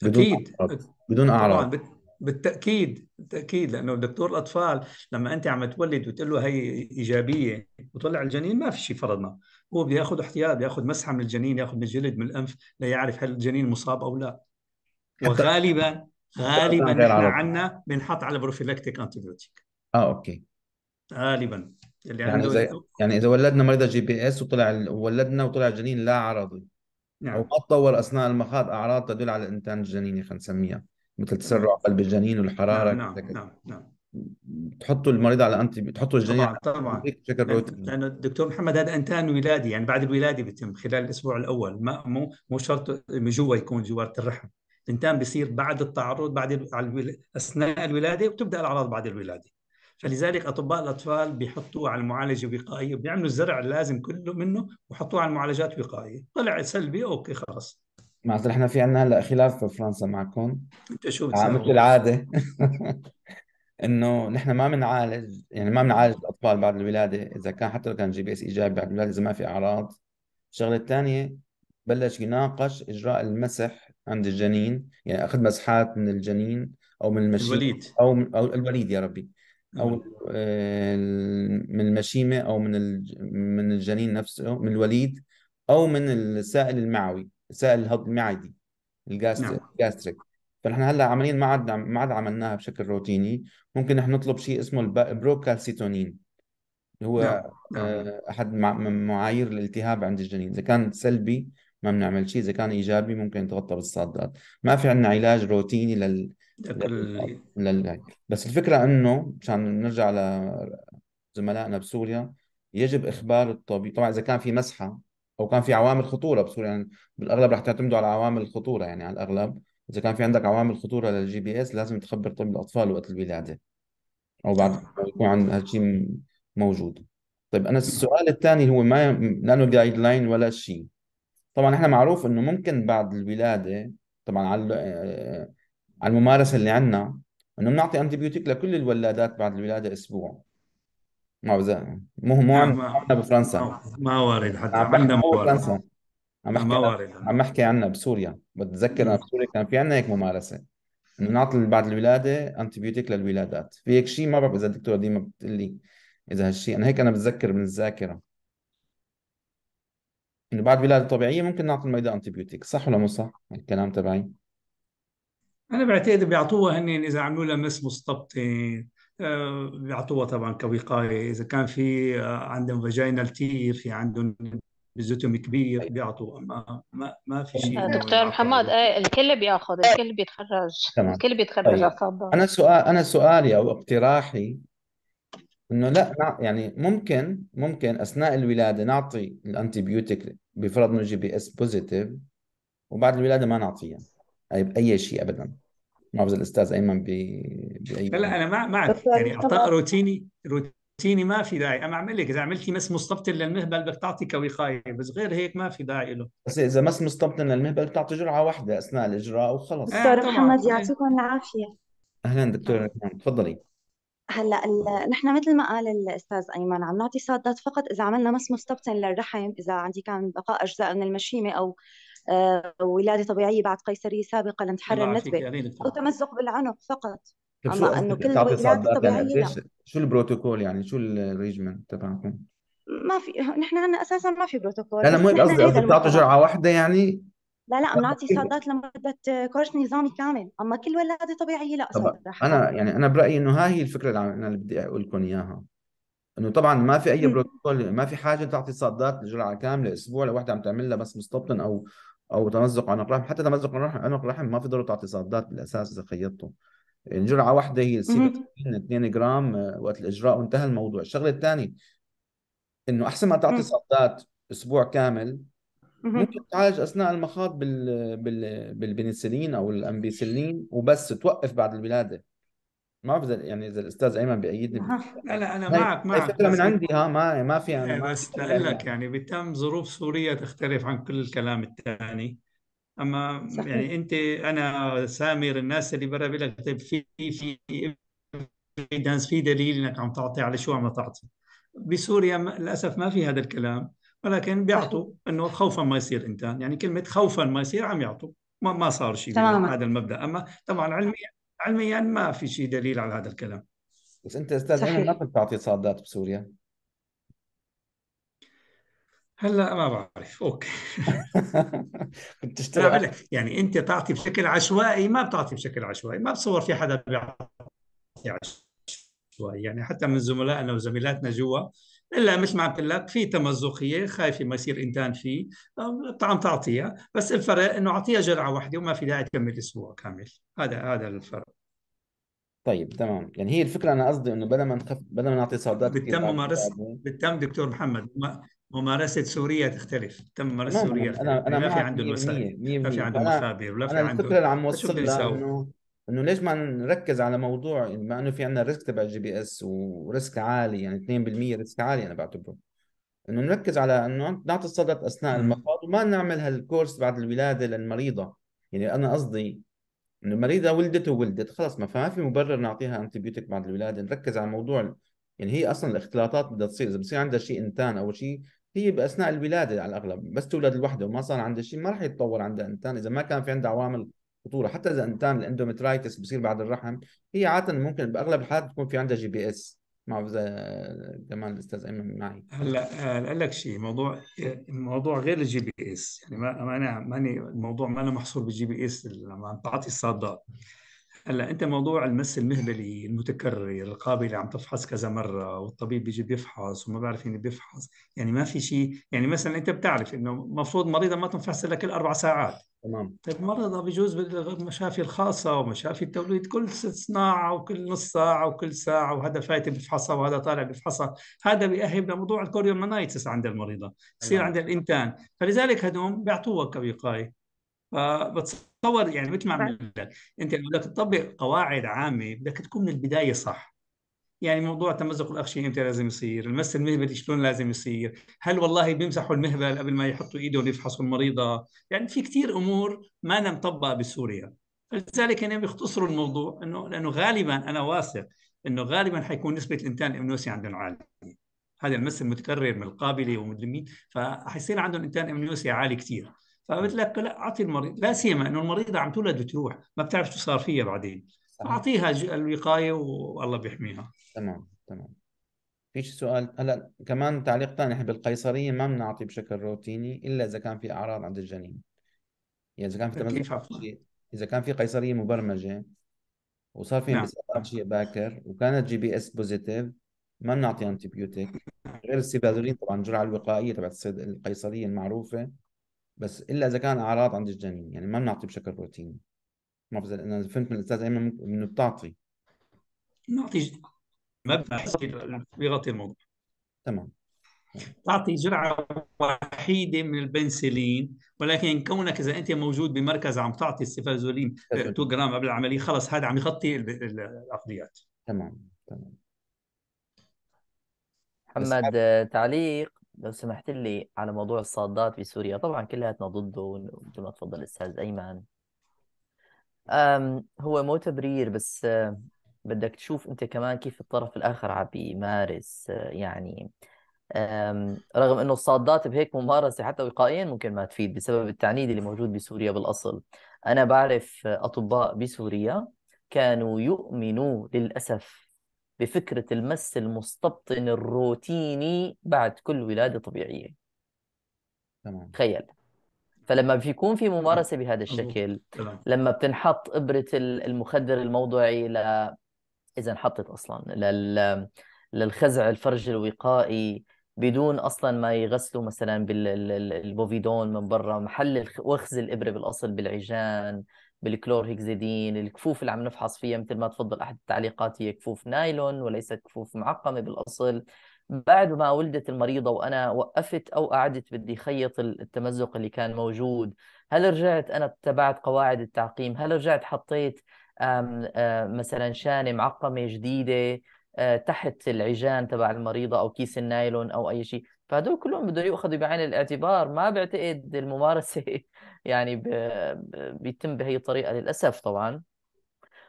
بدون اكيد أعراض. بدون اعراض طبعا بالتاكيد بالتاكيد لانه دكتور الاطفال لما انت عم تولد وتقول له هي ايجابيه وطلع الجنين ما في شيء فرضنا هو بياخذ احتياط بياخذ مسحه من الجنين ياخذ من الجلد من الانف ليعرف هل الجنين مصاب او لا وغالبا غالبا نحن عندنا بنحط على بروفيلكتيك انتيبيوتيك اه اوكي غالبا اللي يعني عنده زي... يعني اذا ولدنا مريضه جي بي اس وطلع ولدنا وطلع جنين لا عرضي نعم. او ما تطور اثناء المخاض اعراض تدل على الانتان الجنيني خلينا نسميها مثل تسرع قلب الجنين والحراره نعم نعم نعم بتحطوا المريض على انتي بتحطوا الجنين طبعا طبعا بشكل روتيني لانه الدكتور محمد هذا انتان ولادي يعني بعد الولاده بيتم خلال الاسبوع الاول ما مو مو شرط من جوا يكون جوار الرحم الانتان بيصير بعد التعرض بعد اثناء الولاده وبتبدا الاعراض بعد الولاده فلذلك اطباء الاطفال بيحطوه على المعالجه الوقائيه بيعملوا الزرع اللازم كله منه وحطوه على المعالجات الوقائيه طلع سلبي اوكي خلاص معناتها نحن في عنا هلا خلاف بفرنسا معكم انت شو آه، بتسوي؟ مثل العاده انه نحن ما بنعالج يعني ما بنعالج الاطفال بعد الولاده اذا كان حتى لو كان جي بي اس ايجابي بعد الولاده اذا ما في اعراض الشغله الثانيه بلش يناقش اجراء المسح عند الجنين يعني اخذ مسحات من الجنين او من المشيمه الوليد او من او الوليد يا ربي نعم. او آه، من المشيمه او من من الجنين نفسه من الوليد او من السائل المعوي سائل الهضم المعدي نعم. الجاستريك نعم. فنحن هلا عمليا ما عاد ما عاد عملناها بشكل روتيني ممكن نحن نطلب شيء اسمه البروكالسيتونين اللي هو نعم. آه، احد معايير الالتهاب عند الجنين اذا كان سلبي ما بنعمل شيء اذا كان ايجابي ممكن يتغطى بالصادات ما في عندنا علاج روتيني لل لل... لل... بس الفكره انه مشان نرجع لزملائنا بسوريا يجب اخبار الطبيب طبعا اذا كان في مسحه او كان في عوامل خطوره بسوريا يعني بالاغلب رح تعتمدوا على عوامل الخطوره يعني على الاغلب اذا كان في عندك عوامل خطوره للجي بي اس لازم تخبر طب الاطفال وقت الولاده او بعد يكون عند هالشيء موجود طيب انا السؤال الثاني هو ما لانه جايد لاين ولا شيء طبعا احنا معروف انه ممكن بعد الولاده طبعا على آه، على الممارسه اللي عندنا انه بنعطي انتي بيوتيك لكل الولادات بعد الولاده اسبوع ما بز... مو مو نعم، ما عنا بفرنسا ما وارد حتى عم عندنا بحكي نعم، ما مو وارد بفرنسا عم ما وارد عم احكي عنا بسوريا بتذكر انا نعم. بسوريا كان في عنا هيك ممارسه انه نعطي بعد الولاده انتيبيوتيك للولادات في هيك شيء ما بعرف اذا الدكتوره ديما بتقول لي اذا هالشيء انا هيك انا بتذكر من الذاكره انه بعد ولاده طبيعيه ممكن نعطي المريضه انتيبيوتيك صح ولا مو صح الكلام تبعي انا بعتقد بيعطوها هن اذا عملوا لها مس مستبطن بيعطوها آه، طبعا كوقايه اذا كان في آه، عندهم فاجينال تير في عندهم بزوتهم كبير طيب. بيعطوا ما ما, ما في طيب، شيء آه، دكتور محمد ايه الكل بياخذ طيب. الكل بيتخرج تمام. الكل بيتخرج طيب. انا سؤال انا سؤالي او اقتراحي انه لا يعني ممكن ممكن اثناء الولاده نعطي الانتيبيوتيك بفرض انه جي بي اس بوزيتيف وبعد الولاده ما نعطيها اي شيء ابدا ما بعرف الاستاذ ايمن بي بأي لا لا انا مع معك يعني اعطاء روتيني روتيني ما في داعي انا اعمل لك اذا عملتي مس مستبطن للمهبل بدك وقايه بس غير هيك ما في داعي له بس اذا مس مستبطن للمهبل بتعطي جرعه واحده اثناء الاجراء وخلص آه، دكتور آه محمد يعطيكم العافيه اهلا دكتور آه. تفضلي هلا نحن مثل ما قال الاستاذ ايمن عم نعطي صادات فقط اذا عملنا مس مستبطن للرحم اذا عندي كان بقاء اجزاء من المشيمه او آه، ولاده طبيعيه بعد قيصريه سابقه لانتحار نعم، نسبه او تمزق بالعنق فقط طيب، اما انه كل الولاده الطبيعيه شو البروتوكول يعني شو الريجمنت تبعكم؟ ما في نحن عندنا اساسا ما في بروتوكول لا مو قصدي قصدي بتعطوا جرعه واحده يعني لا لا بنعطي طيب، صادات لمده كورس نظامي كامل اما كل ولاده طبيعيه لا طبعا انا يعني انا برايي انه ها هي الفكره اللي انا اللي بدي اقول لكم اياها انه طبعا ما في اي بروتوكول ما في حاجه تعطي صادات جرعه كامله اسبوع لوحده عم تعملها بس مستبطن او او تمزق عنق الرحم حتى تمزق عنق الرحم ما في ضروره تعطي صدات بالاساس اذا خيطته الجرعه يعني واحده هي تصير 2 جرام آه، وقت الاجراء وانتهى الموضوع الشغله الثانيه انه احسن ما تعطي صدات اسبوع كامل ممكن تعالج اثناء المخاض بال... بال... بالبنسلين او الامبيسلين وبس توقف بعد الولاده ما بعرف يعني اذا الاستاذ ايمن بيأيدني لا لا انا معك معك فكره من عندي ها ما ما في انا إيه، ما بس لك يعني بتم ظروف سوريا تختلف عن كل الكلام الثاني اما يعني صحيح. يعني انت انا سامر الناس اللي برا بيقول لك طيب في في ايفيدنس في دليل انك عم تعطي على شو عم تعطي بسوريا للاسف ما في هذا الكلام ولكن بيعطوا انه خوفا ما يصير انت يعني كلمه خوفا ما يصير عم يعطوا ما ما صار شيء تماما هذا المبدا اما طبعا علميا علميا ما في شيء دليل على هذا الكلام بس انت استاذ ما كنت تعطي صادات بسوريا هلا ما بعرف اوكي بتشتغل يعني انت تعطي بشكل عشوائي ما بتعطي بشكل عشوائي ما بتصور في حدا بيعطي عشوائي يعني حتى من زملائنا وزميلاتنا جوا الا مثل ما عم لك في تمزقيه خايفه ما يصير انتان فيه طعم تعطيها بس الفرق انه اعطيها جرعه واحده وما في داعي تكمل اسبوع كامل هذا هذا الفرق طيب تمام يعني هي الفكره انا قصدي انه بدل ما نخف بدل ما نعطي صادات بتم ممارسه بتم دكتور محمد ممارسه سوريا تختلف تم ممارسه سوريا انا انا ما في عنده المسائل ما في عنده المخابر ولا في عنده الفكره اللي عم وصلها انه انه ليش ما نركز على موضوع مع انه في عندنا ريسك تبع الجي بي اس وريسك عالي يعني 2% ريسك عالي انا بعتبره انه نركز على انه نعطي الصدت اثناء المخاض وما نعمل هالكورس بعد الولاده للمريضه يعني انا قصدي انه المريضه ولدت وولدت خلص ما فما في مبرر نعطيها انتي بعد الولاده نركز على موضوع يعني هي اصلا الاختلاطات بدها تصير اذا بصير عندها شيء انتان او شيء هي باثناء الولاده على الاغلب بس تولد لوحده وما صار عندها شيء ما راح يتطور عندها انتان اذا ما كان في عندها عوامل خطوره حتى اذا انتان الاندومترايتس بصير بعد الرحم هي عاده ممكن باغلب الحالات تكون في عندها جي بي اس ما بعرف اذا كمان الاستاذ ايمن معي هلا آه، اقول لك شيء موضوع الموضوع غير الجي بي اس يعني ما انا ماني الموضوع ما انا محصور بالجي بي اس لما تعطي الصادات هلا انت موضوع المس المهبلي المتكرر القابله اللي عم تفحص كذا مره والطبيب بيجي بيفحص وما بعرف مين بيفحص يعني ما في شيء يعني مثلا انت بتعرف انه المفروض مريضه ما تنفحص الا كل اربع ساعات تمام طيب مرضى بجوز بالمشافي الخاصه ومشافي التوليد كل صناعه وكل نص ساعه وكل ساعه وهذا فايت بيفحصها وهذا طالع بيفحصها هذا بيأهب لموضوع الكوريومانايتس عند المريضه بصير عند الانتان فلذلك هدول بيعطوها كوقايه آه، فبتصير تطور يعني مثل ما عم لك انت لو بدك تطبق قواعد عامه بدك تكون من البدايه صح يعني موضوع تمزق الاغشيه امتى لازم يصير؟ المس المهبلي شلون لازم يصير؟ هل والله بيمسحوا المهبل قبل ما يحطوا ايدهم يفحصوا المريضه؟ يعني في كثير امور ما مطبقه بسوريا فلذلك يعني بيختصروا الموضوع انه لانه غالبا انا واثق انه غالبا حيكون نسبه الانتان الامنوسي عندهم عاليه هذا المس المتكرر من القابله ومن فحيصير عندهم انتان امنيوسي عالي كثير فقلت لك لا اعطي المريض لا سيما انه المريضه عم تولد وتروح ما بتعرف شو صار فيها بعدين اعطيها الوقايه والله بيحميها تمام تمام فيش سؤال هلا كمان تعليق ثاني احنا بالقيصريه ما بنعطي بشكل روتيني الا اذا كان في اعراض عند الجنين يعني اذا كان في تمزق اذا كان في قيصريه مبرمجه وصار في نعم. شيء باكر وكانت جي بي اس بوزيتيف ما بنعطي انتي بيوتيك غير السيبازولين طبعا الجرعه الوقائيه تبعت القيصريه المعروفه بس الا اذا كان اعراض عند الجنين يعني ما بنعطي بشكل روتيني ما بزل... انا فهمت من الاستاذ ايمن انه بتعطي بنعطي ما بحس بيغطي الموضوع تمام تعطي جرعه وحيده من البنسلين ولكن كونك اذا انت موجود بمركز عم تعطي السيفازولين 2 آه، جرام قبل العمليه خلص هذا عم يغطي العقديات تمام تمام محمد تعليق لو سمحت لي على موضوع الصادات في سوريا طبعا كلياتنا ضده مثل ما تفضل استاذ ايمن أم هو مو تبرير بس آه، بدك تشوف انت كمان كيف الطرف الاخر عم بيمارس آه، يعني رغم انه الصادات بهيك ممارسه حتى وقائيا ممكن ما تفيد بسبب التعنيد اللي موجود بسوريا بالاصل انا بعرف آه، اطباء بسوريا كانوا يؤمنوا للاسف بفكرة المس المستبطن الروتيني بعد كل ولادة طبيعية تمام تخيل فلما بيكون في ممارسة بهذا الشكل تمام. لما بتنحط إبرة المخدر الموضعي ل إذا انحطت أصلا لل... للخزع الفرج الوقائي بدون اصلا ما يغسلوا مثلا بالبوفيدون من برا محل وخز الابره بالاصل بالعجان بالكلور هيكزيدين الكفوف اللي عم نفحص فيها مثل ما تفضل احد التعليقات هي كفوف نايلون وليست كفوف معقمه بالاصل بعد ما ولدت المريضه وانا وقفت او قعدت بدي خيط التمزق اللي كان موجود هل رجعت انا اتبعت قواعد التعقيم هل رجعت حطيت آه، مثلا شانه معقمه جديده آه، تحت العجان تبع المريضه او كيس النايلون او اي شيء فهذول كلهم بدهم يؤخذوا بعين الاعتبار ما بعتقد الممارسه يعني ب... بيتم بهي الطريقه للاسف طبعا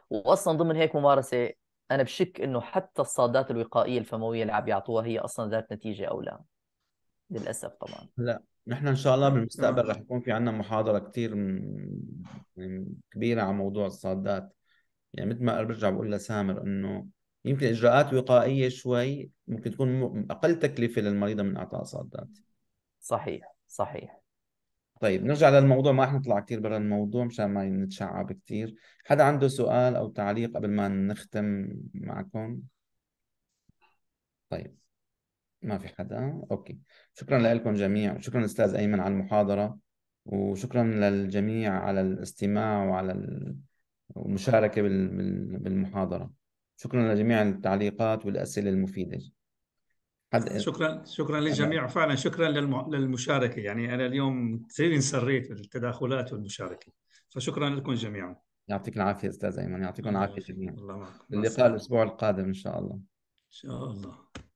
واصلا ضمن هيك ممارسه انا بشك انه حتى الصادات الوقائيه الفمويه اللي عم يعطوها هي اصلا ذات نتيجه او لا للاسف طبعا لا نحن ان شاء الله بالمستقبل نعم. رح يكون في عندنا محاضره كثير يعني كبيره عن موضوع الصادات يعني مثل ما برجع بقول لسامر انه يمكن اجراءات وقائيه شوي ممكن تكون اقل تكلفه للمريضه من اعطاء صادات صحيح صحيح طيب نرجع للموضوع ما رح نطلع كثير برا الموضوع مشان ما نتشعب كثير حدا عنده سؤال او تعليق قبل ما نختم معكم طيب ما في حدا اوكي شكرا لكم جميع شكرا استاذ ايمن على المحاضره وشكرا للجميع على الاستماع وعلى المشاركه بالمحاضره شكرا لجميع التعليقات والأسئلة المفيدة حد... شكرا شكرا للجميع فعلا شكرا للم... للمشاركة يعني أنا اليوم كثير انسريت بالتداخلات والمشاركة فشكرا لكم جميعا يعطيك العافية أستاذ أيمن يعطيكم العافية جميعا اللقاء الأسبوع القادم إن شاء الله إن شاء الله